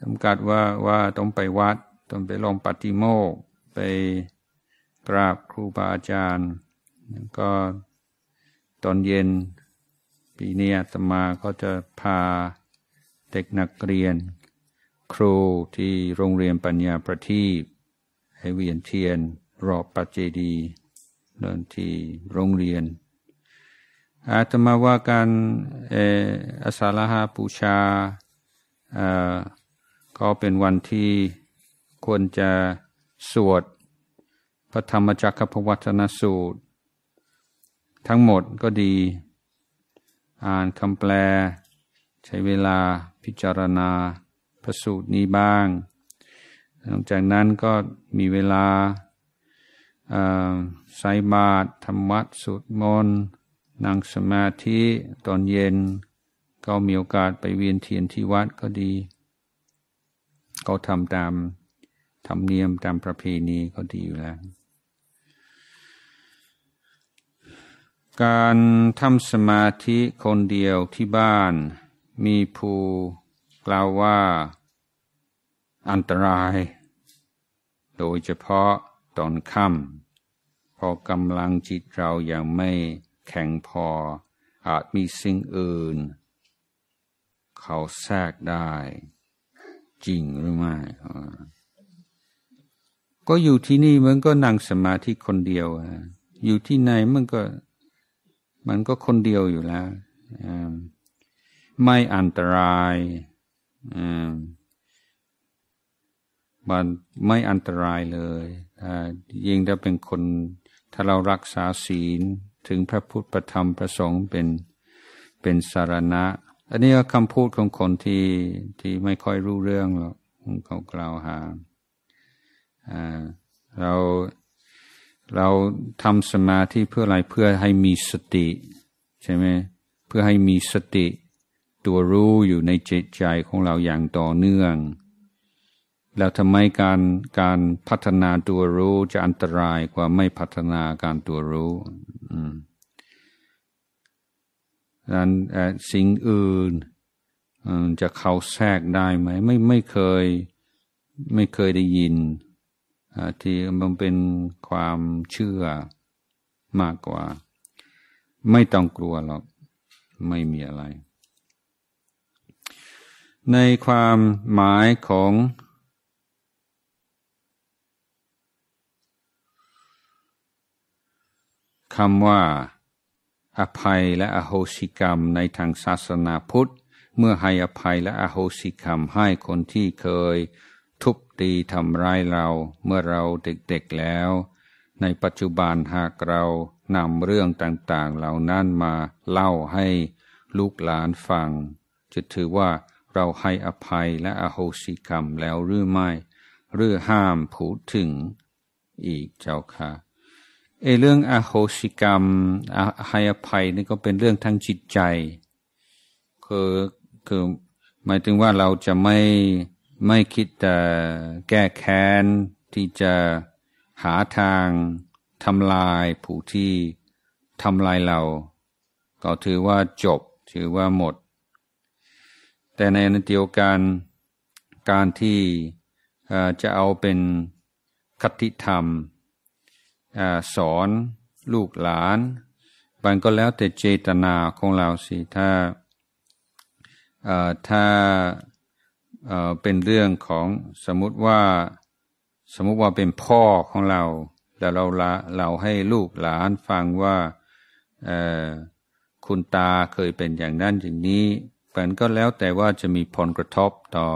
จำกัดว่าว่าต้องไปวัดต้องไปลองปฏิโมกไปกราบครูบาอาจารย์ก็ตอนเย็นปีนี้อาตมาก็จะพาเด็กนักเรียน ครูที่โรงเรียนปัญญาประทีปให้เวียนเทียนรอบปัจเจดี เดินที่โรงเรียน อาตมาว่าการอาสาลหาปูชาก็เป็นวันที่ควรจะสวดพระธรรมจักรพวัฒนสูตร ทั้งหมดก็ดี อ่านคำแปลใช้เวลาพิจารณา พระสูตรนี้บ้าง หลังจากนั้นก็มีเวลาใส่บาตรธรรมะสวดมนต์นั่งสมาธิตอนเย็นก็มีโอกาสไปเวียนเทียนที่วัดก็ดี ก็ทำตามธรรมเนียมตามประเพณีก็ดีอยู่แล้ว การทำสมาธิคนเดียวที่บ้านมีผู้กล่าวว่าอันตราย โดยเฉพาะตอนค่ำพอกำลังจิตเรายังไม่แข็งพอ อาจมีสิ่งอื่น เขาแทรกได้จริงหรือไม่ก็อยู่ที่นี่มันก็นั่งสมาธิคนเดียวอยู่ที่ไหนมันก็ มันก็คนเดียวอยู่แล้ว ไม่อันตรายมันไม่อันตรายเลยยิ่งถ้าเป็นคน ถ้าเรารักษาศีลถึงพระพุทธประธรรมประสงค์เป็นเป็นสารณะ อันนี้ก็คำพูดของคนที่ที่ไม่ค่อยรู้เรื่องหรอกเขากล่าวหาเราเราทำสมาธิเพื่ออะไรเพื่อให้มีสติ ใช่ไหมเพื่อให้มีสติตัวรู้อยู่ในจิตใจของเราอย่างต่อเนื่องแล้วทำไมการการพัฒนาตัวรู้จะอันตรายกว่าไม่พัฒนาการตัวรู้นั้นสิ่งอื่นจะเข้าแทรกได้ไหมไม่ไม่เคย ไม่เคยได้ยินที่มันเป็นความเชื่อมากกว่า ไม่ต้องกลัวหรอก ไม่มีอะไร ในความหมายของคำว่า อภัยและอโหสิกรรมในทางศาสนาพุทธ เมื่อให้อภัยและอโหสิกรรมให้คนที่เคยทุบตีทำร้ายเราเมื่อเราเด็กๆแล้ว ในปัจจุบันหากเรานำเรื่องต่างๆเหล่านั้นมาเล่าให้ลูกหลานฟังจะถือว่าเราให้อภัยและอโหสิกรรมแล้วหรือไม่หรือห้ามพูดถึง อีกเจ้าค่ะเอเรื่องอโหสิกรรมอให้อภัยนี่ก็เป็นเรื่องทางจิตใจคือคือ หมายถึงว่าเราจะไม่ไม่คิดแต่แก้แค้น ที่จะหาทางทำลายผู้ที่ทำลายเราก็ถือว่าจบถือว่าหมด แต่ในนเดียวกันการที่จะเอาเป็นคติธรรมสอนลูกหลานมันก็แล้วแต่เจตนาของเราสิถ้าถ้าเป็นเรื่องของสมมติว่าสมมติว่าเป็นพ่อของเราแต่เราละเราให้ลูกหลานฟังว่าคุณตาเคยเป็นอย่างนั้นอย่างนี้มันก็แล้วแต่ว่าจะมีผลกระทบต่อ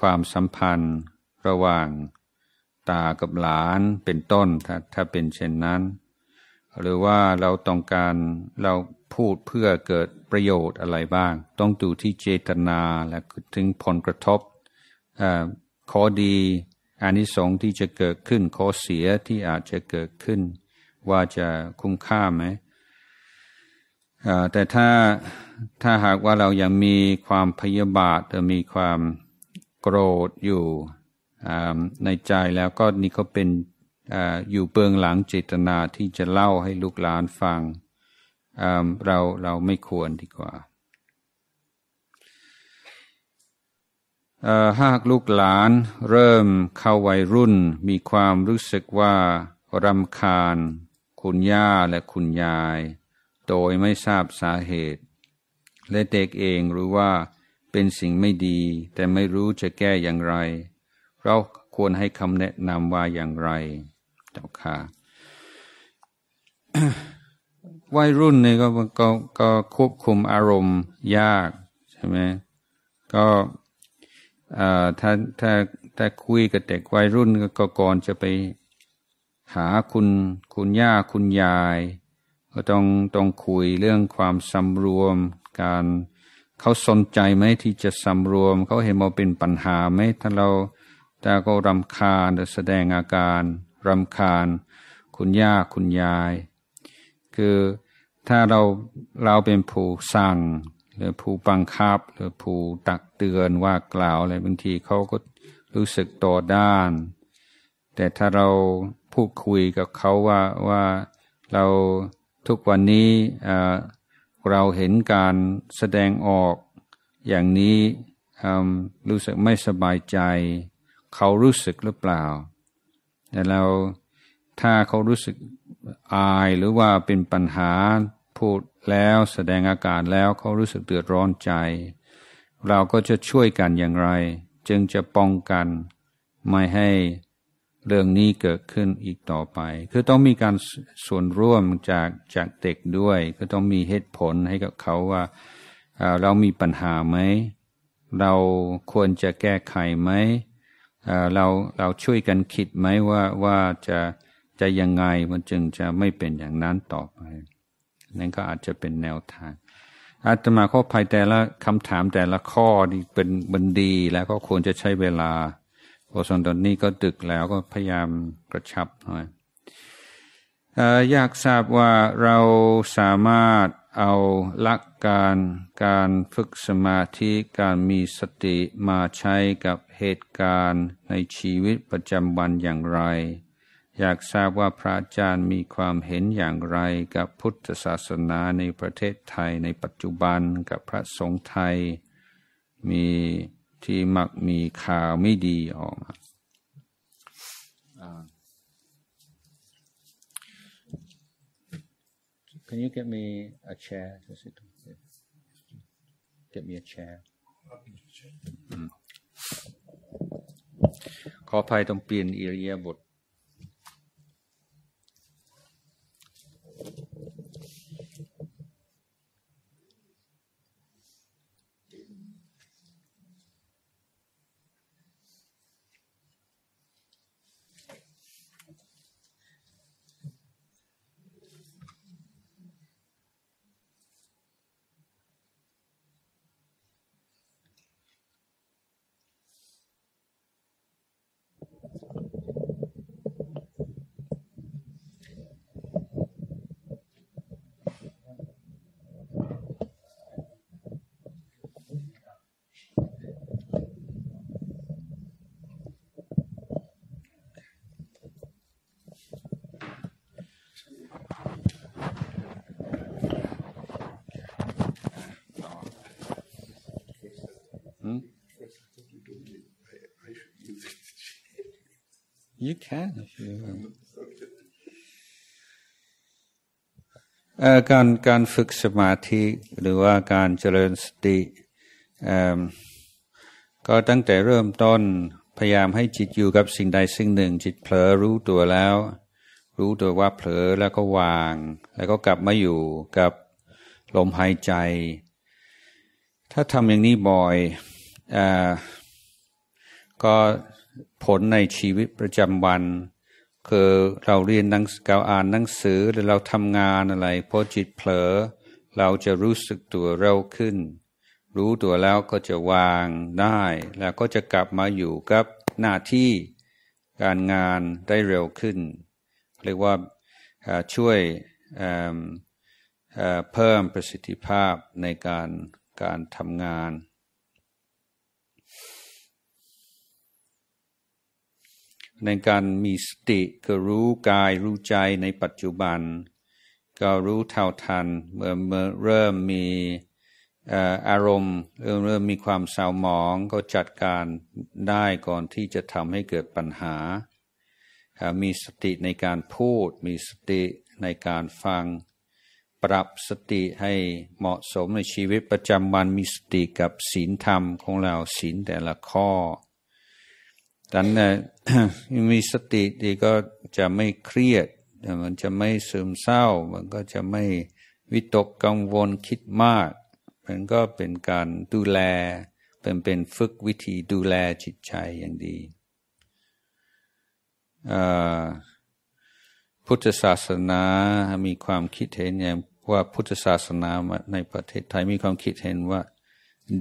ความสัมพันธ์ระหว่างากับหลานเป็นต้นถ้าถ้าเป็นเช่นนั้น หรือว่าเราต้องการเราพูดเพื่อเกิดประโยชน์อะไรบ้าง ต้องดูที่เจตนาและถึงผลกระทบข้อดีอานิสงส์ที่จะเกิดขึ้นข้อเสียที่อาจจะเกิดขึ้นว่าจะคุ้มค่าไหม แต่ถ้าถ้าหากว่าเรายังมีความพยาบาทหรือมีความโกรธอยู่ในใจแล้วก็นี่ก็เป็นอยู่เบื้องหลังเจตนาที่จะเล่าให้ลูกหลานฟังเราเราไม่ควรดีกว่าหากลูกหลานเริ่มเข้าวัยรุ่นมีความรู้สึกว่ารำคาญ คุณย่าและคุณยาย โดยไม่ทราบสาเหตุ และเด็กเองรู้ว่าเป็นสิ่งไม่ดี แต่ไม่รู้จะแก้อย่างไรเราควรให้คำแนะนำว่าอย่างไรเจ้าค่ะวัยรุ่นเนี่ยก็ก็ก็ควบคุมอารมณ์ยากใช่ไหมก็ถ้าถ้าถ้าคุยกับเด็กวัยรุ่นก็ก่อนจะไปหาคุณคุณย่าคุณยาย ก็ต้องต้องคุยเรื่องความสำรวม การเขาสนใจไหมที่จะสำรวม เขาเห็นมาเป็นปัญหาไหมถ้าเราแต่ก็รำคาญแสดงอาการรำคาญ คุณย่า คุณยาย คือถ้าเรา เราเป็นผู้สั่งหรือผู้บังคับหรือผู้ตักเตือน ว่ากล่าวอะไร บางทีเขาก็รู้สึกต่อด้าน แต่ถ้าเราพูดคุยกับเขาว่าว่าเราทุกวันนี้เราเห็นการแสดงออกอย่างนี้รู้สึกไม่สบายใจเขารู้สึกหรือเปล่า แต่เราถ้าเขารู้สึกอายหรือว่าเป็นปัญหาพูดแล้วแสดงอาการแล้วเขารู้สึกเดือดร้อนใจ เราก็จะช่วยกันอย่างไร จึงจะป้องกันไม่ให้เรื่องนี้เกิดขึ้นอีกต่อไป คือต้องมีการส่วนร่วมจากจากเด็กด้วย ก็ต้องมีเหตุผลให้กับเขาว่า เรามีปัญหาไหม เราควรจะแก้ไขไหมเราเราช่วยกันคิดไหมว่าว่าจะจะยังไงมันจึงจะไม่เป็นอย่างนั้นต่อไปนั่นก็อาจจะเป็นแนวทาง อาตมาข้อภายแต่ละคำถามแต่ละข้อนี่เป็นบันดีแล้วก็ควรจะใช้เวลาพอสนตอนนี้ก็ดึกแล้วก็พยายามกระชับหน่อยอยากทราบว่าเราสามารถเอาหลักการการฝึกสมาธิการมีสติมาใช้กับเหตุการณ์ในชีวิตประจำวันอย่างไร อยากทราบว่าพระอาจารย์มีความเห็นอย่างไรกับพุทธศาสนาในประเทศไทยในปัจจุบันกับพระสงฆ์ไทยมีที่มักมีข่าวไม่ดีออกมา Can you get me a chair j u sit t on? Get me a chair. ขออภัยต้องเปลี่ยนอิริยาบถ You can if you want. การการฝึกสมาธิหรือว่าการเจริญสติก็ตั้งแต่เริ่มต้นพยายามให้จิตอยู่ กับสิ่งใดสิ่งหนึ่ง จิตเผลอรู้ตัวแล้ว รู้ตัวว่าเผลอแล้วก็วาง แล้วก็กลับมาอยู่กับลมหายใจ ถ้าทำอย่างนี้บ่อยอก็ผลในชีวิตประจำวัน คือเราเรียนนังเราอ่านหนังสือหรือเราทำงานอะไรพอจิตเผลอ เราจะรู้สึกตัวเร็วขึ้น รู้ตัวแล้วก็จะวางได้ แล้วก็จะกลับมาอยู่กับหน้าที่การงานได้เร็วขึ้นเรียกว่าช่วยเพิ่มประสิทธิภาพในการการทำงานในการมีสติก็รู้กายรู้ใจในปัจจุบัน ก็รู้เท่าทันเมื่อเมื่อเริ่มมีอารมณ์เริ่มเริ่มมีความเศร้าหมองก็จัดการได้ก่อนที่จะทำให้เกิดปัญหามีสติในการพูด มีสติในการฟัง ปรับสติให้เหมาะสมในชีวิตประจำวันมีสติกับศีลธรรมของเราศีลแต่ละข้อดังนั้นมีสติดีก็จะไม่เครียดมันจะไม่ซึมเศร้ามันก็จะไม่วิตกกังวลคิดมาก มันก็เป็นการดูแลเป็นเป็นฝึกวิธีดูแลจิตใจอย่างดีพุทธศาสนามีความคิดเห็นอย่างว่าพุทธศาสนาในประเทศไทยมีความคิดเห็นว่า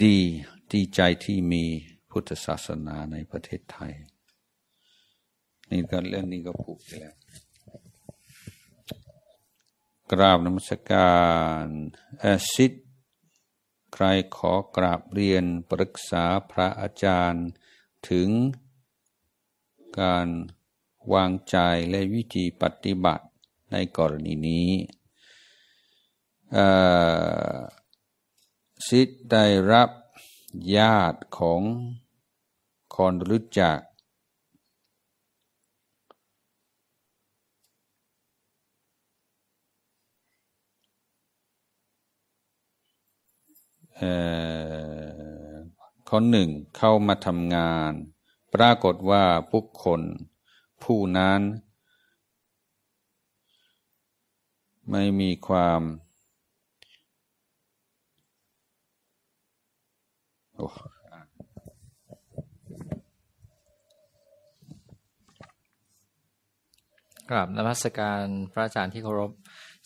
ดีดีใจที่มีพุทธศาสนาในประเทศไทย นี่ก็เรื่องนี้ก็ผูกไปแล้วกราบนมัสการแอซิดใครขอกราบเรียนปรึกษาพระอาจารย์ถึงการวางใจและวิธีปฏิบัติในกรณีนี้สิทธิ์ได้รับญาติของคนรู้จักคนหนึ่งเข้ามาทำงาน ปรากฏว่าผู้คนผู้นั้นไม่มีความกราบนมัสการพระอาจารย์ที่เคารพ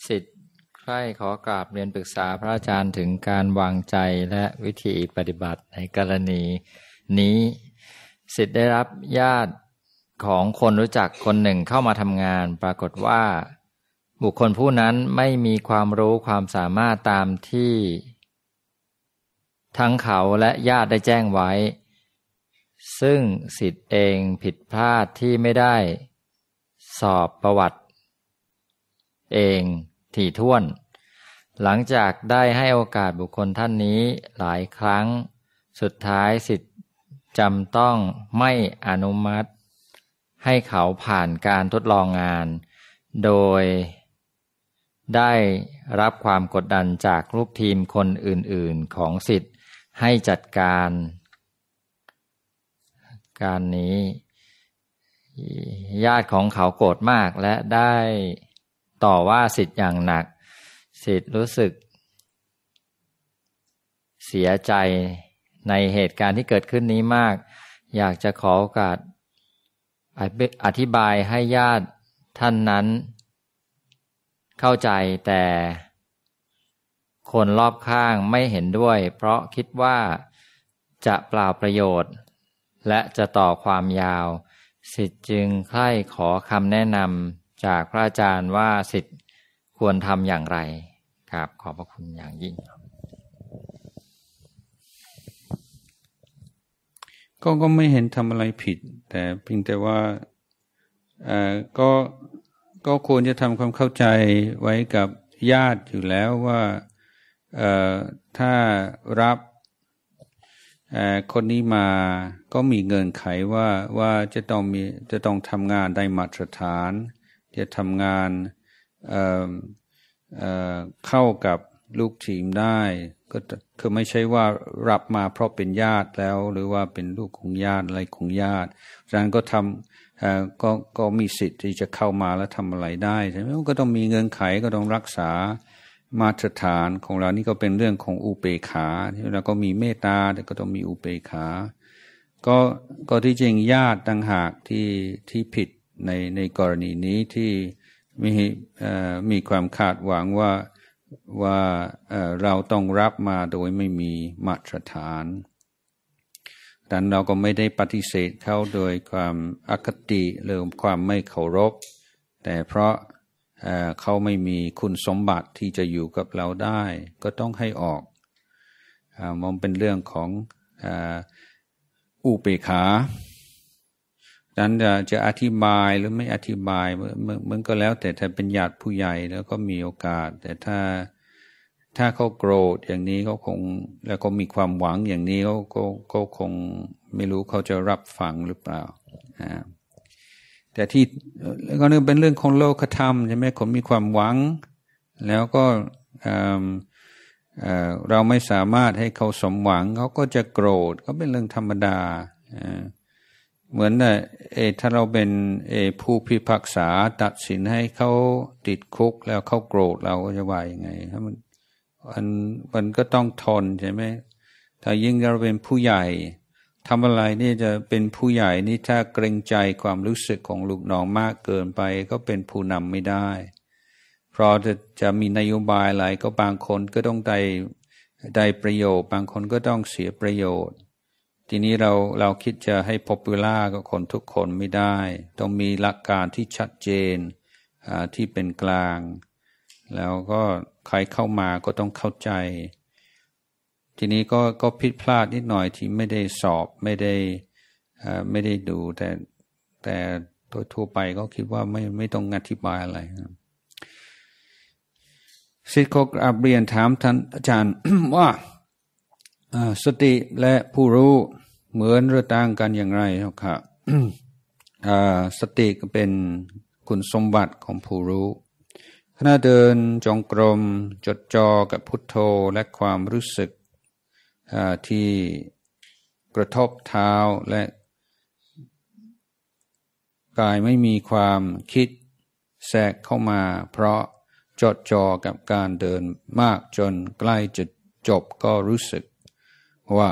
สิทธิ์ใคร่ขอกราบเรียนปรึกษาพระอาจารย์ถึงการวางใจและวิธีปฏิบัติในกรณี นี้สิทธิ์ได้รับญาติของคนรู้จักคนหนึ่งเข้ามาทำงาน ปรากฏว่าบุคคลผู้นั้นไม่มีความรู้ความสามารถตามที่ทั้งเขาและญาติได้แจ้งไว้ ซึ่งสิทธิ์เองผิดพลาดที่ไม่ได้ สอบประวัติเองถี่ถ้วน หลังจากได้ให้โอกาสบุคคลท่านนี้หลายครั้ง สุดท้ายสิทธิ์จำต้องไม่อนุมัติ ให้เขาผ่านการทดลองงาน โดยได้รับความกดดันจากลูกทีมคนอื่น ๆ ของสิทธิ์ให้จัดการ การนี้ญาติของเขาโกรธมากและได้ต่อว่าสิทธิ์อย่างหนัก สิทธิ์รู้สึก เสียใจในเหตุการณ์ที่เกิดขึ้นนี้มาก อยากจะขอโอกาสอธิบายให้ญาติท่านนั้น เข้าใจแต่คนรอบข้างไม่เห็นด้วย เพราะคิดว่าจะเปล่าประโยชน์ และจะต่อความยาวสิทธิ์จึงใคร่ขอคำแนะนำจากพระอาจารย์ว่าสิทธิ์ควรทำอย่างไรครับขอบพระคุณอย่างยิ่ง ก็ก็ไม่เห็นทำอะไรผิด แต่เพียงแต่ว่าก็ก็ควรจะทำความเข้าใจไว้กับญาติอยู่แล้วว่าถ้ารับคนนี้มาก็มีเงินไขว่าว่าจะต้องมีจะต้องทำงานได้มาตรฐานจะทำงานเเเข้ากับลูกทีมได้ ก็คือไม่ใช่ว่ารับมาเพราะเป็นญาติแล้วหรือว่าเป็นลูกของญาติอะไรของญาติังนั้นก็ทำก็ก็มีสิทธิ์ที่จะเข้ามาแล้วทำอะไรได้ใช่ไหมก็ต้องมีเงินไขก็ต้องรักษามาตรฐานของเรานี่ก็เป็นเรื่องของอุเปขาเราก็มีเมตตาแต่ก็ต้องมีอุเปขา ก็ก็ที่จริงญาติต่างหากที่ที่ผิดในในกรณีนี้ที่มีมีความคาดหวังว่าว่าเราต้องรับมาโดยไม่มีมาตรฐานดังนั้นเราก็ไม่ได้ปฏิเสธเขาโดยความอคติหรือความไม่เคารพแต่เพราะเขาไม่มีคุณสมบัติที่จะอยู่กับเราได้ ก็ต้องให้ออกอมองเป็นเรื่องของอุเปขานั้นจะจะอธิบายหรือไม่อธิบายมันก็แล้ว แต่ถ้าเป็นญาติผู้ใหญ่แล้วก็มีโอกาส แต่ถ้าถ้าเขาโกรธอย่างนี้เขาคงแล้วก็มีความหวังอย่างนี้เขาก็คงไม่รู้เขาจะรับฟังหรือเปล่าอ่าแต่ที่แล้วก็นี่เป็นเรื่องของโลกธรรมใช่ไหมผมมีความหวัง แล้วก็เราไม่สามารถให้เขาสมหวัง เขาก็จะโกรธก็เป็นเรื่องธรรมดา เหมือนเอถ้าเราเป็นเอผู้พิพากษาตัดสินให้เขาติดคุกแล้วเขาโกรธเราก็จะว่ายังไง ถ้ามันมันก็ต้องทนใช่ไหมถ้ายิ่งเราเป็นผู้ใหญ่ทำอะไรนี่จะเป็นผู้ใหญ่นี่ถ้าเกรงใจความรู้สึกของลูกน้องมากเกินไปก็เป็นผู้นำไม่ได้ เพราะจะจะมีนโยบายอะไร ก็บางคนก็ต้องได้ได้ประโยชน์ บางคนก็ต้องเสียประโยชน์ ทีนี้เราเราคิดจะให้พอปูล่ากับคนทุกคนไม่ได้ ต้องมีหลักการที่ชัดเจนที่เป็นกลาง แล้วก็ใครเข้ามาก็ต้องเข้าใจทีนี้ก็ก็ผิดพลาดนิดหน่อย ที่ไม่ได้สอบไม่ได้ไม่ได้ดู แต่แต่โดยทั่วไปก็คิดว่าไม่ไม่ต้องอธิบายอะไรสิทธิ์ขอกราบเรียนถามท่านอาจารย์ ว่า สติและผู้รู้เหมือนหรือต่างกันอย่างไรครับสติก็เป็นคุณสมบัติของผู้รู้ ขณะเดินจงกรม จดจ่อกับพุทโธและความรู้สึกที่กระทบเท้าและกายไม่มีความคิดแทรกเข้ามา เพราะจดจ่อกับการเดินมากจนใกล้จะจบก็รู้สึก ว่า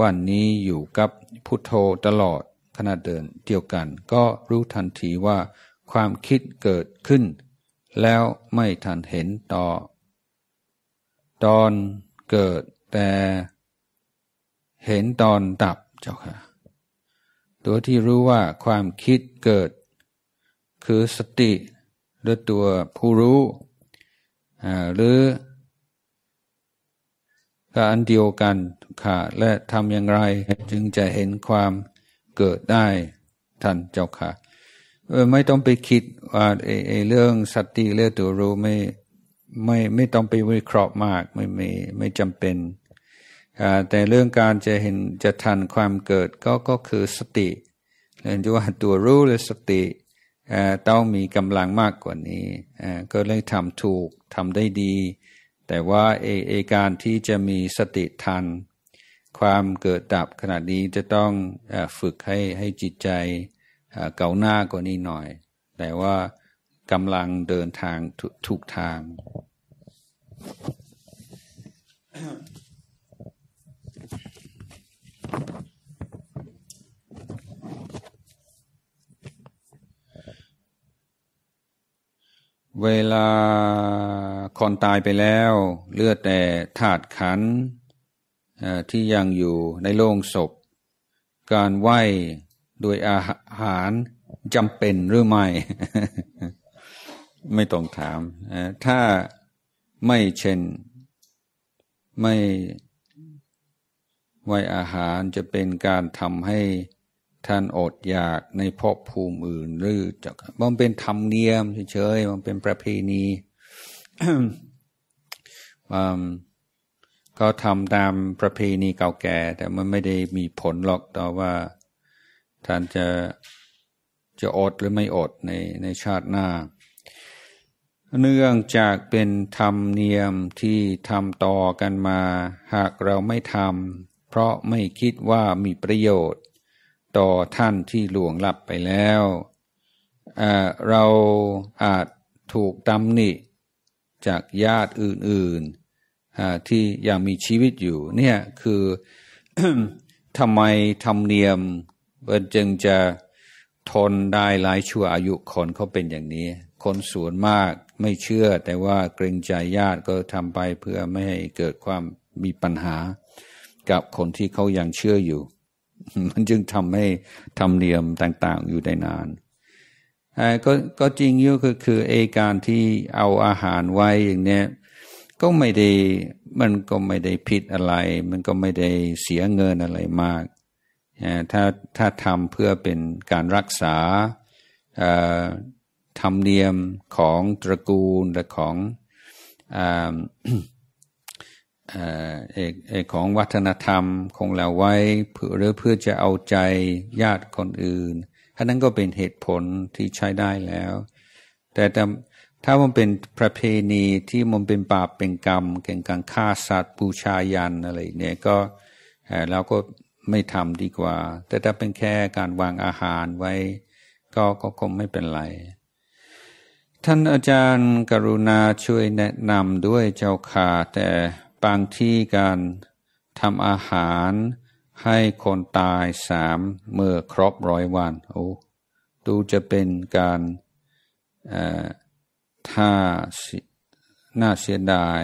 วันนี้อยู่กับพุทโธตลอดขณะเดินเดียวกัน ก็รู้ทันทีว่าความคิดเกิดขึ้น แล้วไม่ทันเห็นต่อตอนเกิดแต่เห็นตอนดับเจ้าค่ะ ตัวที่รู้ว่าความคิดเกิด คือสติหรือตัวผู้รู้ หรือก็อันเดียวกันค่ะและทำอย่างไรจึงจะเห็นความเกิดได้ ท่าน เจ้าค่ะไม่ต้องไปคิดว่าเอเรื่องสติเรื่องตัวรู้ ไม่ไม่ไม่ต้องไปวิเคราะห์มากไม่ไม่ไม่จำเป็นแต่เรื่องการจะเห็นจะทันความเกิดก็ก็คือสติเรียนว่าตัวรู้หรือสติต้องมีกำลังมากกว่านี้ก็เลยทำถูกทำได้ดี แต่ว่าเอเอการที่จะมีสติทัน ความเกิดดับขนาดนี้จะต้องฝึกให้ให้จิตใจเก่าหน้ากว่านี้หน่อย แต่ว่ากำลังเดินทางถูกทางเวลาคนตายไปแล้ว เลือดแต่ถาดขันที่ยังอยู่ในโลงศพ การไหวโดยอาหารจำเป็นหรือไม่ ไม่ต้องถาม ถ้าไม่เช่นไม่ไว้อาหารจะเป็นการทำให้ท่านอดอยากในภพภูมิอื่น หรือจะมันเป็นธรรมเนียมเฉยๆมันเป็นประเพณีเขาทำตามประเพณีเก่าแก่ แต่มันไม่ได้มีผลหรอกต่อว่าท่านจะจะอดหรือไม่อดในในชาติหน้า เนื่องจากเป็นธรรมเนียมที่ทำต่อกันมา หากเราไม่ทำเพราะไม่คิดว่ามีประโยชน์ต่อท่านที่หลวงลับไปแล้วเเราอาจถูกตำหนิจากญาติอื่น ๆ ที่ยังมีชีวิตอยู่ เนี่ยคือทำไมธรรมเนียมมันจึงจะทนได้หลายชั่วอายุคนเขาเป็นอย่างนี้ คนส่วนมากไม่เชื่อแต่ว่าเกรงใจญาติก็ทำไปเพื่อไม่ให้เกิดความมีปัญหากับคนที่เขายังเชื่ออยู่มันจึงทำให้ทำเนียมต่าง ๆ อยู่ได้นานก็ก็จริงอยู่คือคือเอการที่เอาอาหารไว้อย่างเนี้ยก็ไม่ได้มันก็ไม่ได้ผิดอะไร มันก็ไม่ได้เสียเงินอะไรมากถ้าถ้าทำเพื่อเป็นการรักษาธรรมเนียมของตระกูลและของเอกเอกของวัฒนธรรมของเราไว้เพื่อหรือเพื่อจะเอาใจญาติคนอื่นท่านั้นก็เป็นเหตุผลที่ใช้ได้แล้ว แต่ถ้ามันเป็นประเพณีที่มันเป็นบาปเป็นกรรมเก่งการฆ่าสัตว์บูชายันอะไรเนี่ยก็เราก็ไม่ทำดีกว่า แต่ถ้าเป็นแค่การวางอาหารไว้ ก็ก็คงไม่เป็นไร ท่านอาจารย์ กรุณาช่วยแนะนำด้วยเจ้าค่ะแต่บางที่การทำอาหารให้คนตายสามเมื่อครบร้อยวัน โอ้ ดูจะเป็นการท่าน่าเสียดาย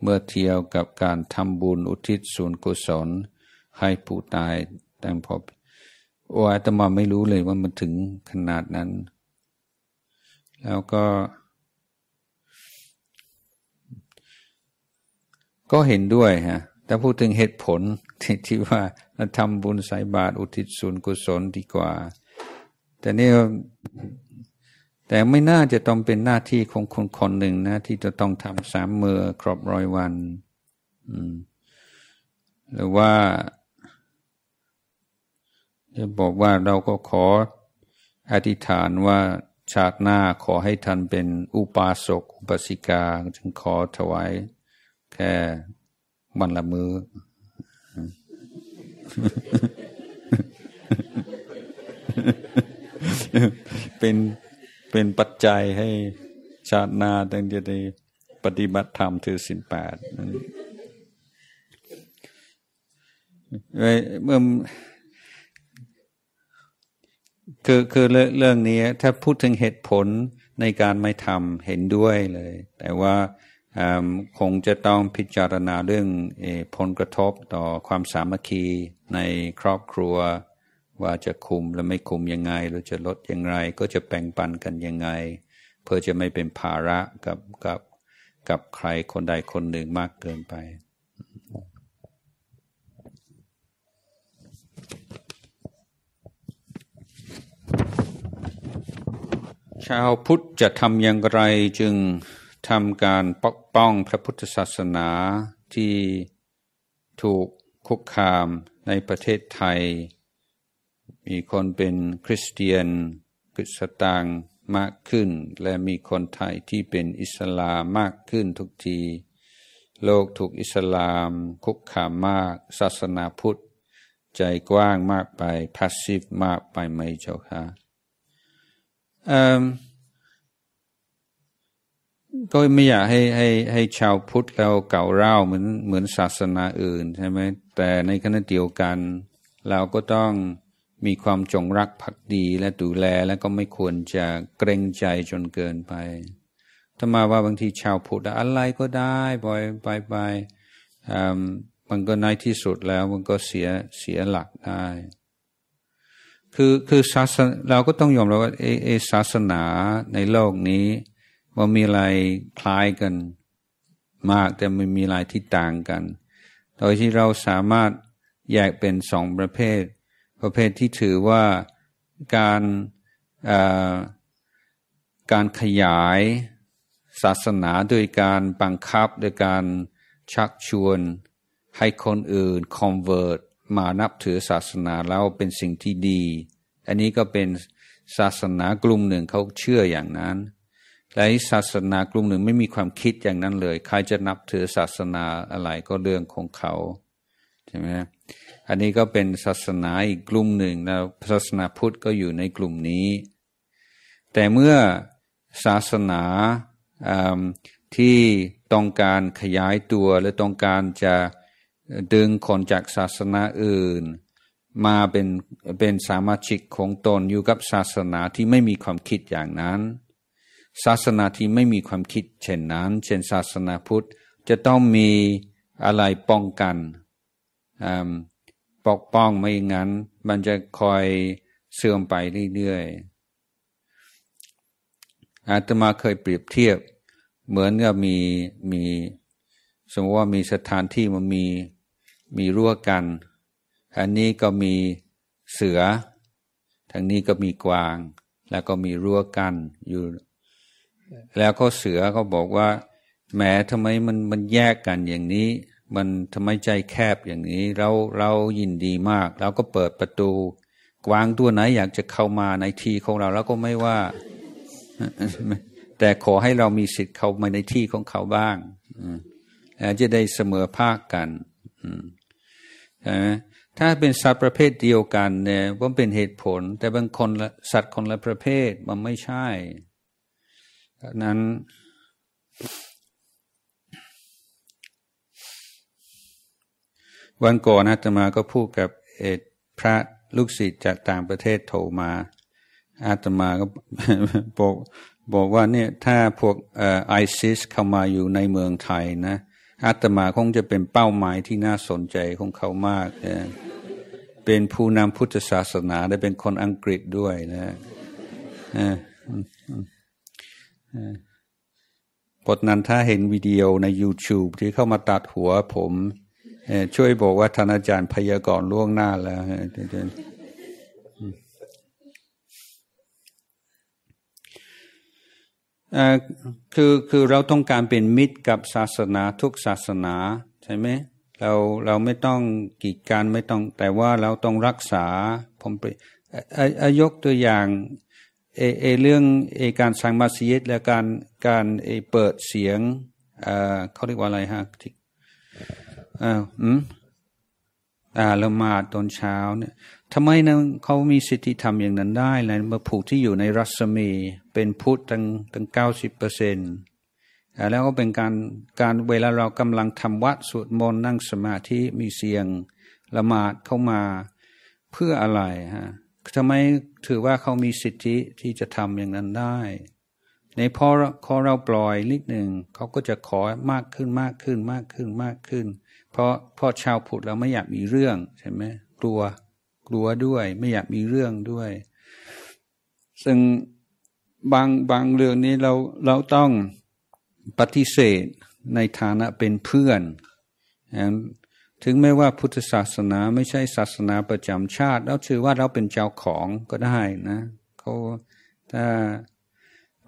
เมื่อเทียวกับการทำบุญอุทิศส่วนกุศล ให้ผู้ตายแต่พบโอ้อาตมาไม่รู้เลยว่ามันถึงขนาดนั้น แล้วก็ก็เห็นด้วยฮะ แต่พูดถึงเหตุผลที่ที่ว่าทำบุญสายบาตรอุทิศส่วนกุศล ดีกว่า แต่นี่ แต่ไม่น่าจะต้องเป็นหน้าที่ของคนคนหนึ่งนะที่จะต้องทำสามมือครบร้อยวันหรือว่า จะบอกว่าเราก็ขออธิษฐานว่า ชาติหน้าขอให้ท่านเป็นอุปาสกอุปสิกาจึงขอถวายแค่วันละมือ้อเป็นเป็นปัจจัยให้ ชาตินาตั้งจะได้ ปฏิบัติธรรมถือสินแปดเมื่อคือคือเรื่องนี้ ถ้าพูดถึงเหตุผลในการไม่ทำเห็นด้วยเลย แต่ว่าคงจะต้องพิจารณาเรื่องผลกระทบต่อความสามัคคีในครอบครัวว่าจะคุมและไม่คุมยังไงหรือจะลดยังไง ก็จะแบ่งปันกันยังไง เพื่อจะไม่เป็นภาระกับกับกับใครคนใดคนหนึ่งมากเกินไป ชาวพุทธจะทำอย่างไรจึงทำการปอก้องพระพุทธศาสนาที่ถูกคุกคามในประเทศไทย มีคนเป็นคริสเตียนกุิสตางมากขึ้น และมีคนไทยที่เป็นอิสลามมากขึ้นทุกที โลกถูกอิสลามคุกคามมากศาสนาพุทธใจกว้างมากไปพาสซีฟมากไปไหมเจ้าคะก็ไม่อยากให้ให้ให้ชาวพุทธเราเก่าเล่าเหมือนเหมือนศาสนาอื่นใช่ไหมแต่ในขณะเดียวกัน เราก็ต้องมีความจงรักภักดีและดูแลและก็ไม่ควรจะเกรงใจจนเกินไปถ้ามาว่าบางทีชาวพุทธอะไรก็ได้ปล่อยไปไปมันก็ในที่สุดแล้วมันก็เสียเสียหลักได้ คือคือศาสนาเราก็ต้องยอมรับว่าเอเอศาสนาในโลกนี้ว่ามีลายคล้ายกันมากแต่ม่มีลายที่ต่างกัน โดยที่เราสามารถแยกเป็นสองประเภท ประเภทที่ถือว่าการการขยายศาสนาโดยการบังคับโดยการชักชวน ให้คนอื่น convert มานับถือศาสนาแล้วเป็นสิ่งที่ดี อันนี้ก็เป็นศาสนากลุ่มหนึ่งเขาเชื่ออย่างนั้นแต่ศาสนากลุ่มหนึ่งไม่มีความคิดอย่างนั้นเลย ใครจะนับถือศาสนาอะไรก็เรื่องของเขาใช่ไหมอันนี้ก็เป็นศาสนาอีกกลุ่มหนึ่งแล้วศาสนาพุทธก็อยู่ในกลุ่มนี้ แต่เมื่อศาสนาที่ต้องการขยายตัวและต้องการจะดึงคนจากศาสนาอื่น มาเป็นเป็นสามาชิกของตนอยู่กับศาสนาที่ไม่มีความคิดอย่างนั้นศาสนาที่ไม่มีความคิดเช่นนั้น เช่นศาสนาพุทธจะต้องมีอะไรป้องกันปกป้องไม่งั้นมันจะคอยเสื่อมไปเรื่อยๆ อาตมาเคยเปรียบเทียบเหมือนกับมีมีสมมติว่ามีสถานที่มันมี มีรั้วกันอันนี้ก็มีเสือทางนี้ก็มีกวางแล้วก็มีรั้วกันอยู่แล้วก็เสือก็บอกว่าแหมทำไมมันมันแยกกันอย่างนี้ มันทำไมใจแคบอย่างนี้ เราเรายินดีมากเราก็เปิดประตู กวางตัวไหนอยากจะเข้ามาในที่ของเราแล้วก็ไม่ว่าแต่ขอให้เรามีสิทธิ์เข้ามาในที่ของเขาบ้างแล้วจะได้เสมอภาคกันใช่ไหมถ้าเป็นสัตว์ประเภทเดียวกัน เนี่ยมันเป็นเหตุผล แต่บางคนสัตว์คนละประเภทมันไม่ใช่ดังนั้น วันก่อนอาตมาก็พูดกับเอกพระลูกศิษย์จากต่างประเทศโทรมาอาตมาก็บอกบอกว่าเนี่ยถ้าพวกไอซิสเข้ามาอยู่ในเมืองไทยนะอาตมาคงจะเป็นเป้าหมายที่น่าสนใจของเขามากนะเป็นผู้นำพุทธศาสนาได้เป็นคนอังกฤษด้วยนะปดนันถ้าเห็นวิดีโอใน YouTube ที่เข้ามาตัดหัวผม ช่วยบอกว่าท่านอาจารย์พยากรณ์ล่วงหน้าแล้วคือคือเราต้องการเป็นมิตรกับศาสนาทุกศาสนา ใช่ไหมเราเราไม่ต้องกีดกันไม่ต้อง แต่ว่าเราต้องรักษา ผมไปยกตัวอย่างเอ เรื่อง เอการสั่งมัสยดและการการเอเปิดเสียงอ่าเขาเรียกว่าอะไรฮะที่อ่าอืมอ่า ละมาดตอนเช้า เนี่ยทำไมนันเขามีสิทธิทำอย่างนั้นได้เลยมาผูกที่อยู่ในรัศมีเป็นพุทธตั้งตั้งเก้าสิบเปอร์เซ็นต์แล้วก็เป็นการการเวลาเรากำลังทำวัดสวดมนต์นั่งสมาธิมีเสียง ละมาดเข้ามาเพื่ออะไรฮะทำไมถือว่าเขามีสิทธิที่จะทำอย่างนั้นได้ ในพอขอเราปล่อยนิดหนึ่งเขาก็จะขอมากขึ้นมากขึ้นมากขึ้นมากขึ้น เพราะพอชาวพุทธเราไม่อยากมีเรื่องใช่ไหมกลัวกลัวด้วย ไม่อยากมีเรื่องด้วย ซึ่งบางบางเรื่องนี้ เราเราต้องปฏิเสธในฐานะเป็นเพื่อนถึงแม้ว่าพุทธศาสนา ไม่ใช่ศาสนาประจำชาติ แล้วถือว่าเราเป็นเจ้าของก็ได้นะเขาถ้า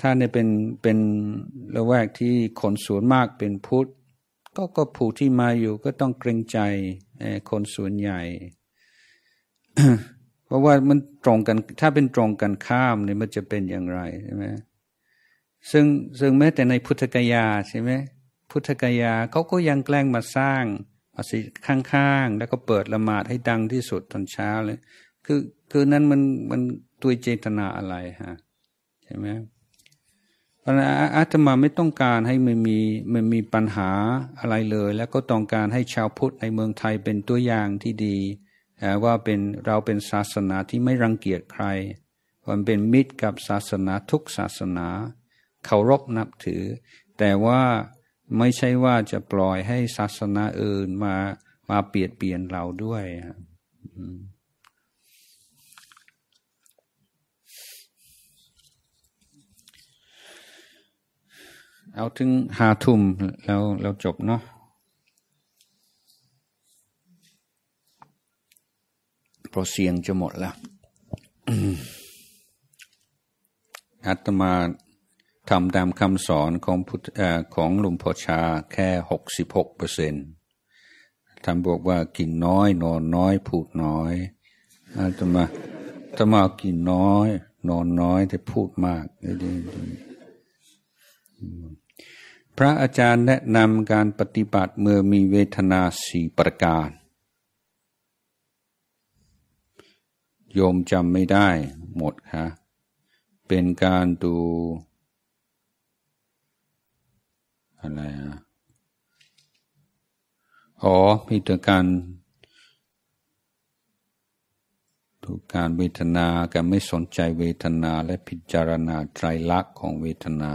ถ้าในเป็นเป็นละแวกที่คนส่วนมากเป็นพุทธ ก็ก็ผู้ที่มาอยู่ ก็ต้องเกรงใจคนส่วนใหญ่ เพราะว่ามันตรงกันถ้าเป็นตรงกันข้ามเนี่ยมันจะเป็นอย่างไรใช่ไหมซึ่งซึ่งแม้แต่ในพุทธกยาใช่ไหมพุทธกยาเขาก็ยังแกล้งมาสร้างอาศีข้างๆ แล้วก็เปิดละหมาดให้ดังที่สุดตอนเช้าเลย คือ คือนั้นมัน มันตัวเจตนาอะไรฮะ ใช่ไหมเพราะนั้นอาตมาไม่ต้องการให้มันมี มันมีปัญหาอะไรเลย แล้วก็ต้องการให้ชาวพุทธในเมืองไทยเป็นตัวอย่างที่ดี ว่าเป็น เราเป็นศาสนาที่ไม่รังเกียจใคร มันเป็นมิตรกับศาสนาทุกศาสนา เคารพนับถือ แต่ว่าไม่ใช่ว่าจะปล่อยให้ศาสนาอื่นมามาเปลี่ยนเปลี่ยนเราด้วยเอาถึงหาทุ่มแล้วแล้วจบเนาะเพราะเสียงจะหมดแล้วอาตมาทำตามคำสอนของพุทธของลวงพ่อชาแค่หกสิบหกเปอร์เซ็นต์ทำบอกว่ากินน้อย นอนน้อย พูดน้อยอาตมาตมากินน้อย นอนน้อยแต่พูดมากดีพระอาจารย์แนะนำการปฏิบัติเมื่อมีเวทนาสี่ประการ โยมจำไม่ได้ หมดค่ะ เป็นการดูอะไรอ่ะอ๋อพิแต่การ ถูกการเวทนาการไม่สนใจเวทนาและพิจารณาไตรลักษณ์ของเวทนา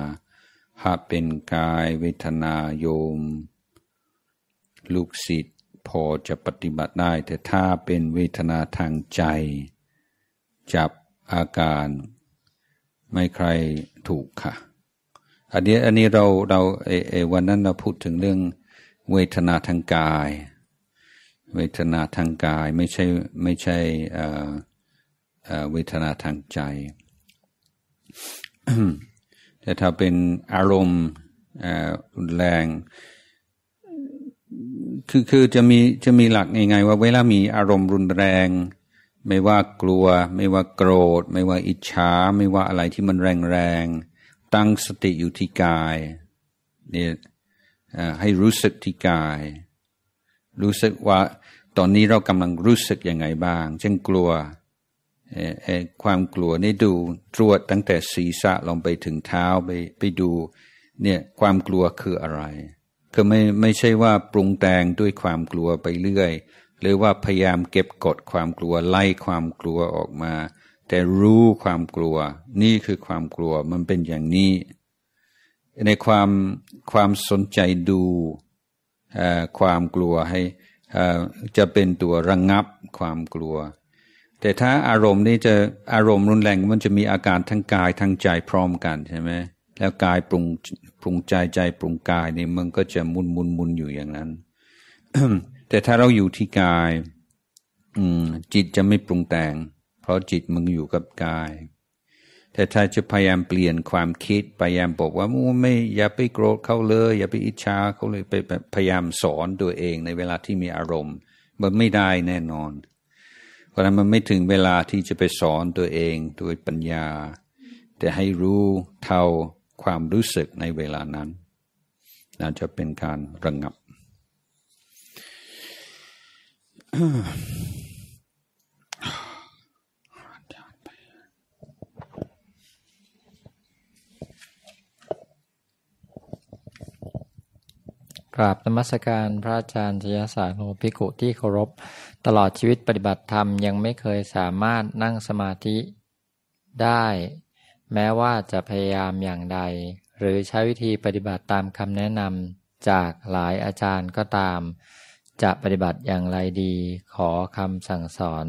หากเป็นกายเวทนาโยม ลูกศิษย์พอจะปฏิบัติได้ แต่ถ้าเป็นเวทนาทางใจ จับอาการ ไม่ใครถูกค่ะอันนี้อันนี้เรา เราเอเอวันนั้นเราพูดถึงเรื่อง เวทนาทางกาย เวทนาทางกายไม่ใช่ไม่ใช่เวทนาทางใจ แต่ถ้าเป็นอารมณ์แรง คือคือจะมีจะมีหลักยังไง ว่าเวลามีอารมณ์รุนแรง ไม่ว่ากลัวไม่ว่าโกรธ ไม่ว่าอิจฉาไม่ว่าอะไรที่มันแรงแรงตั้งสติอยู่ที่กายเนี่ยให้รู้สึกที่กาย รู้สึกว่าตอนนี้เรากำลังรู้สึกยังไงบ้างเช่นกลัวความกลัวนี่ดูตรวจตั้งแต่ศีรษะลงไปถึงเท้าไปไปดูเนี่ยความกลัวคืออะไรก็ไม่ไม่ใช่ว่าปรุงแต่งด้วยความกลัวไปเรื่อยหรือว่าพยายามเก็บกดความกลัวไล่ความกลัวออกมาแต่รู้ความกลัว นี่คือความกลัว มันเป็นอย่างนี้ ในความความสนใจดูความกลัวให้จะเป็นตัวระงงับความกลัว แต่ถ้าอารมณ์นี่จะอารมณ์รุนแรงมันจะมีอาการทั้งกายทั้งใจพร้อมกันใช่ไหมแล้วกายปรุงปรุงใจใจปรุงกายนี่มันก็จะมุนมุนมุนอยู่อย่างนั้น แต่ถ้าเราอยู่ที่กายจิตจะไม่ปรุงแต่งเพราะจิตมึงอยู่กับกาย แต่ถ้าจะพยายามเปลี่ยนความคิดพยายามบอกว่ามูไม่ อย่าไปโกรธเขาเลยอย่าไปอิจฉาเขาเลยไปพยายามสอนตัวเอง ในเวลาที่มีอารมณ์ มันไม่ได้แน่นอนเพราะนั้นมันไม่ถึงเวลาที่จะไปสอนตัวเอง ด้วยปัญญา แต่ให้รู้เท่าความรู้สึกในเวลานั้นน่าจะเป็นการระงงับกราบนมัสการพระอาจารย์ชยสาโนภิกุที่เคารพ ตลอดชีวิตปฏิบัติธรรมยังไม่เคยสามารถนั่งสมาธิ ได้ แม้ว่าจะพยายามอย่างใด หรือใช้วิธีปฏิบัติตามคำแนะนำจากหลายอาจารย์ก็ตาม จะปฏิบัติอย่างไรดีขอคำสั่งสอน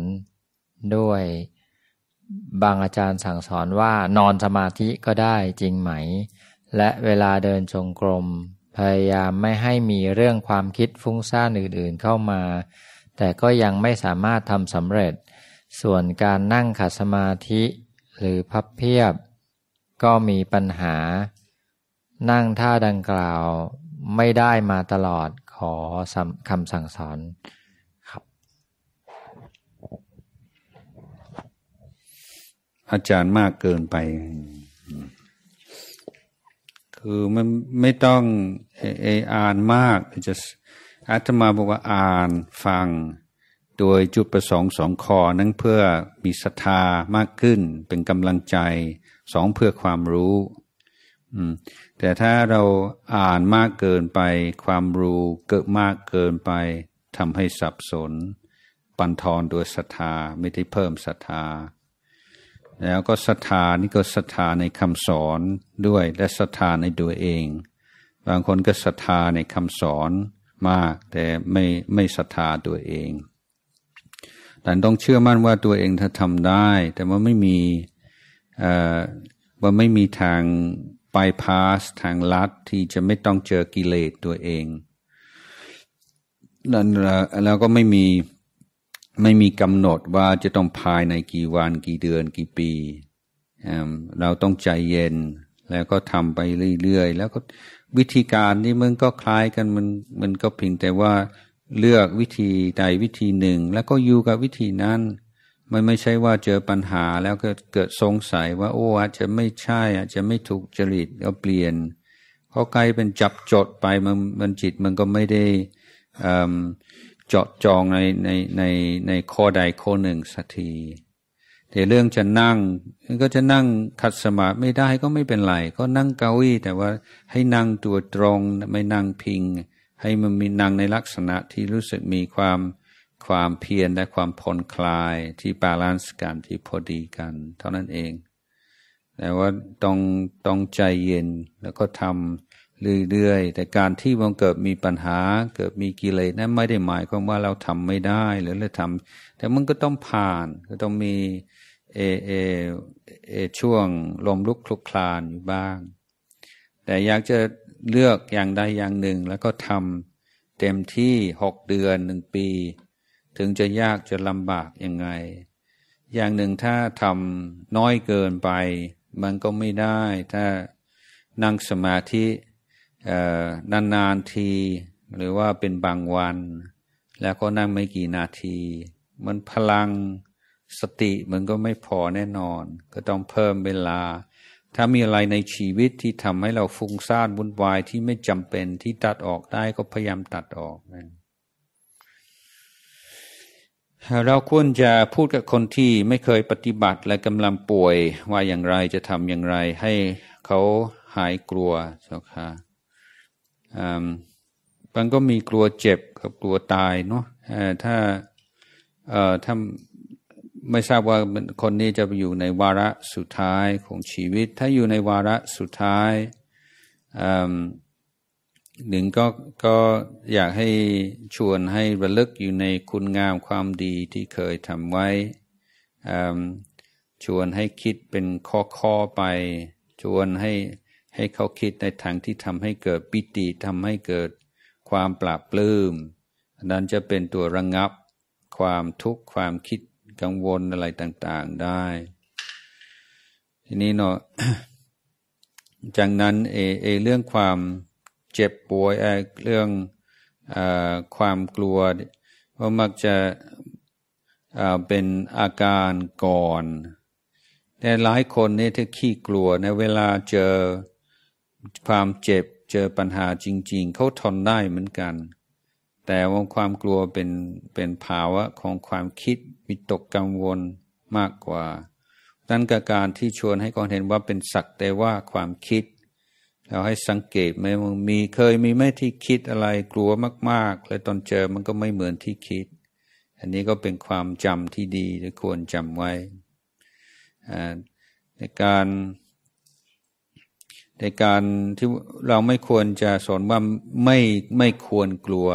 ด้วย บางอาจารย์สั่งสอนว่านอนสมาธิก็ได้จริงไหม และเวลาเดินชงกรมพยายามไม่ให้มีเรื่องความคิดฟุ้งซ่านอื่นๆเข้ามา แต่ก็ยังไม่สามารถทำสำเร็จ ส่วนการนั่งขัดสมาธิหรือพับเพียบ ก็มีปัญหา นั่งท่าดังกล่าวไม่ได้มาตลอดขอคำสั่งสอนครับ อาจารย์มากเกินไปคือไม่ไม่ต้องเอเออ่านมาก จะอาตมาบอกว่าอ่านฟังโดยจุดประสงค์สองข้อนั้นเพื่อมีศรัทธามากขึ้นเป็นกำลังใจสองเพื่อความรู้ แต่ถ้าเราอ่านมากเกินไปความรู้เกิดมากเกินไปทำให้สับสน ปันทอนโดยศรัทธาไม่ได้เพิ่มศรัทธาแล้วก็ศรัทธานี่ก็ศรัทธาในคำสอนด้วย และศรัทธาในตัวเอง บางคนก็ศรัทธาในคำสอนมาก แต่ไม่ไม่ศรัทธาตัวเองแต่ต้องเชื่อมั่นว่าตัวเองถ้าทำได้ แต่ว่าไม่มีว่าไม่มีทางไปพาสทางลัดที่จะไม่ต้องเจอกิเลสตัวเองแล้วก็ไม่มีไม่มีกำหนดว่าจะต้องภายในกี่วันกี่เดือนกี่ปีเราต้องใจเย็น แล้วก็ทำไปเรื่อยๆ แล้วก็วิธีการนี่มันก็คล้ายกันมันมันก็เพียงแต่ว่าเลือกวิธีใดวิธีหนึ่ง แล้วก็อยู่กับวิธีนั้น มันไม่ใช่ว่าเจอปัญหาแล้วก็เกิดสงสัยว่า โอ้อาจจะไม่ใช่อาจจะไม่ถูกจริต้วเปลี่ยนเพราะกลเป็นจับจดไปมันมันจิตมันก็ไม่ได้อเจาะจองในในในในข้อใดข้อหนึ่งสักทีแต่เรื่องจะนั่ง ก็จะนั่งขัดสมาธิ ไม่ได้ก็ไม่เป็นไร ก็นั่งเก้าอี้แต่ว่าให้นั่งตัวตรง ไม่นั่งพิง ให้มันมีนั่งในลักษณะที่รู้สึกมีความความเพียรและความผ่อนคลายที่บาลานซ์กัน ที่พอดีกัน เท่านั้นเอง แต่ว่าต้องต้องใจเย็นแล้วก็ทำเรื่อยๆ แต่การที่มันเกิดมีปัญหาเกิดมีกิเลสนั้นไม่ได้หมายความว่าเราทำไม่ได้หรือเราทำแต่มันก็ต้องผ่าน ก็ต้องมีเอเอเอช่วงลมลุกคลุกคลานอยู่บ้าง แต่อยากจะเลือกอย่างใดอย่างหนึ่งแล้วก็ทำเต็มที่หกเดือนหนึ่งปี ถึงจะยากจะลำบากยังไง อย่างหนึ่งถ้าทำน้อยเกินไป มันก็ไม่ได้ถ้านั่งสมาธินานๆที หรือว่าเป็นบางวัน แล้วก็นั่งไม่กี่นาทีมันพลังสติมันก็ไม่พอแน่นอน ก็ต้องเพิ่มเวลา ถ้ามีอะไรในชีวิตที่ทำให้เราฟุ้งซ่านวุ่นวายที่ไม่จำเป็นที่ตัดออกได้ก็พยายามตัดออกนะเราควรจะพูดกับคนที่ไม่เคยปฏิบัติและกำลังป่วยว่าอย่างไรจะทำอย่างไรให้เขาหายกลัวเจ้าค่ะมันก็มีกลัวเจ็บกับกลัวตายเนาะถ้าถ้าไม่ทราบว่าคนนี้จะไปอยู่ในวาระสุดท้ายของชีวิต ถ้าอยู่ในวาระสุดท้าย หนึ่งก็ก็อยากให้ชวนให้ระลึกอยู่ในคุณงามความดีที่เคยทำไว้ชวนให้คิดเป็นข้อข้อไป ชวนให้ให้เขาคิดในทางที่ทำให้เกิดปิติทำให้เกิดความปราบปลื้มนั้นจะเป็นตัวระงงับความทุกข์ความคิดกังวลอะไรต่างๆได้ทีนี้เนาะจากนั้นเอเอเรื่องความเจ็บป่วยเรื่องอความกลัวก็มักจะเป็นอาการก่อน แต่หลายคนนี่ถ้าขี้กลัวในเวลาเจอความเจ็บเจอปัญหาจริง ๆเขาทนได้เหมือนกัน แต่ว่าความกลัวเป็นเป็นภาวะของความคิดวิตกกังวลมากกว่านั่นก็การที่ชวนให้คนเห็นว่าเป็นสักแต่ว่าความคิดเราให้สังเกตไหมมึงมีเคยมีไหมที่คิดอะไรกลัวมากๆ แล้วตอนเจอมันก็ไม่เหมือนที่คิด อันนี้ก็เป็นความจำที่ดีที่ควรจำไว้ในการในการที่เราไม่ควรจะสอนว่าไม่ไม่ควรกลัว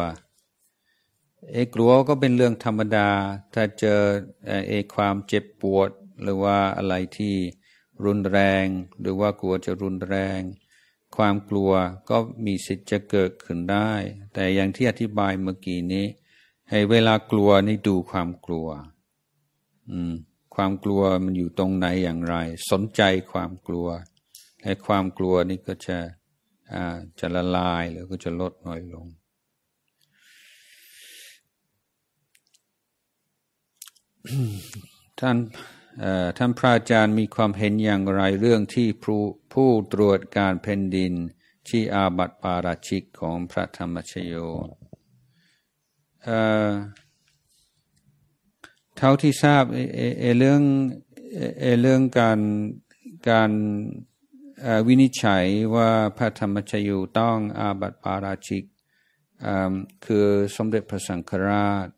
เอกลัวก็เป็นเรื่องธรรมดา ถ้าเจอเอความเจ็บปวด หรือว่าอะไรที่รุนแรง หรือว่ากลัวจะรุนแรง ความกลัวก็มีสิทธิ์จะเกิดขึ้นได้ แต่อย่างที่อธิบายเมื่อกี้นี้ ให้เวลากลัวนี่ดูความกลัว อืมความกลัวมันอยู่ตรงไหนอย่างไร สนใจความกลัวให้ความกลัวนี่ก็จะจะละลาย หรือก็จะลดน้อยลง ท่านท่านพระอาจารย์มีความเห็นอย่างไรเรื่องที่ผู้ผู้ตรวจการแผ่นดินที่อาบัติปาราชิกของพระธรรมชโย เท่าที่ทราบเเรื่องเเรื่องการการวินิจฉัยว่าพระธรรมชโยต้องอาบัติปาราชิกคือสมเด็จพระสังฆราช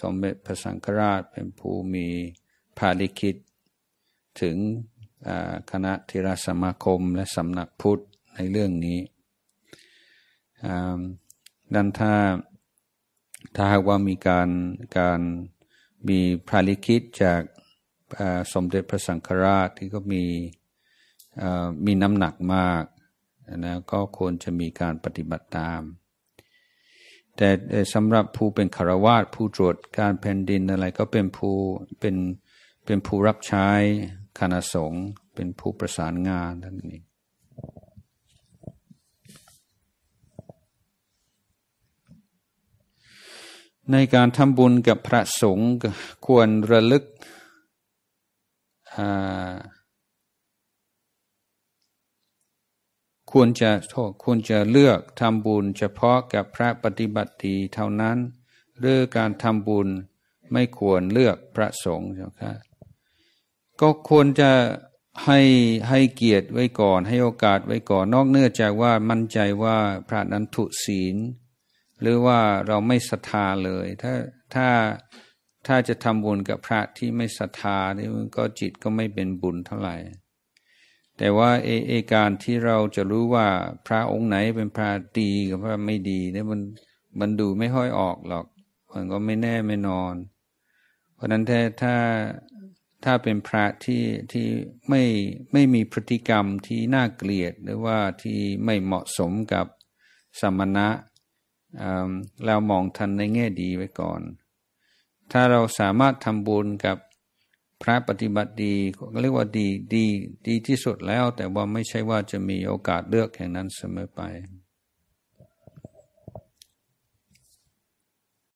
สมเด็จพระสังฆราชเป็นผู้มีภาลิคิดถึงคณะธิรสมาคมและสำนักพุทธ ในเรื่องนี้ดังถ้า ถ้าหากว่ามีการการมีระลิคิดจากสมเด็จพระสังฆราชที่ก็มีมีน้ำหนักมากนะก็ควรจะมีการปฏิบัติตาม แต่สำหรับผู้เป็นคารวาสผู้ตรวจการแผ่นดินอะไรก็เป็นผู้เป็นเป็นผู้รับใช้คณะสงฆ์เป็นผู้ประสานงานทั้งนี้ในการทำบุญกับพระสงฆ์ควรระลึกควรจะโทษควรจะเลือกทำบุญเฉพาะกับพระปฏิบัติทีเท่านั้นหรือการทำบุญไม่ควรเลือกพระสงฆ์เจ้าคะก็ควรจะให้ให้เกียรติไว้ก่อนให้โอกาสไว้ก่อนนอกเนื่อจากว่ามั่นใจว่าพระนั้นถุศีลหรือว่าเราไม่ศรัทธาเลยถ้าถ้าถ้าจะทำบุญกับพระที่ไม่ศรัทธานี่มันก็จิตก็ไม่เป็นบุญเท่าไหร่แต่ว่าเอเอการที่เราจะรู้ว่าพระองค์ไหนเป็นพระดีกับพระไม่ดีเนี่ยมันมันดูไม่ห้อยออกหรอก มันก็ไม่แน่ไม่นอน เพราะนั้นถ้าถ้า ถ้าเป็นพระที่ที่ไม่ไม่มีพฤติกรรมที่น่าเกลียดหรือว่าที่ไม่เหมาะสมกับสมณะเรามองทันในแง่ดีไว้ก่อน ถ้าเราสามารถทำบุญกับพระปฏิบัติดีก็เรียกว่า ดีดี ดีที่สุดแล้ว แต่ว่าไม่ใช่ว่าจะมีโอกาสเลือกแห่งนั้นเสมอไป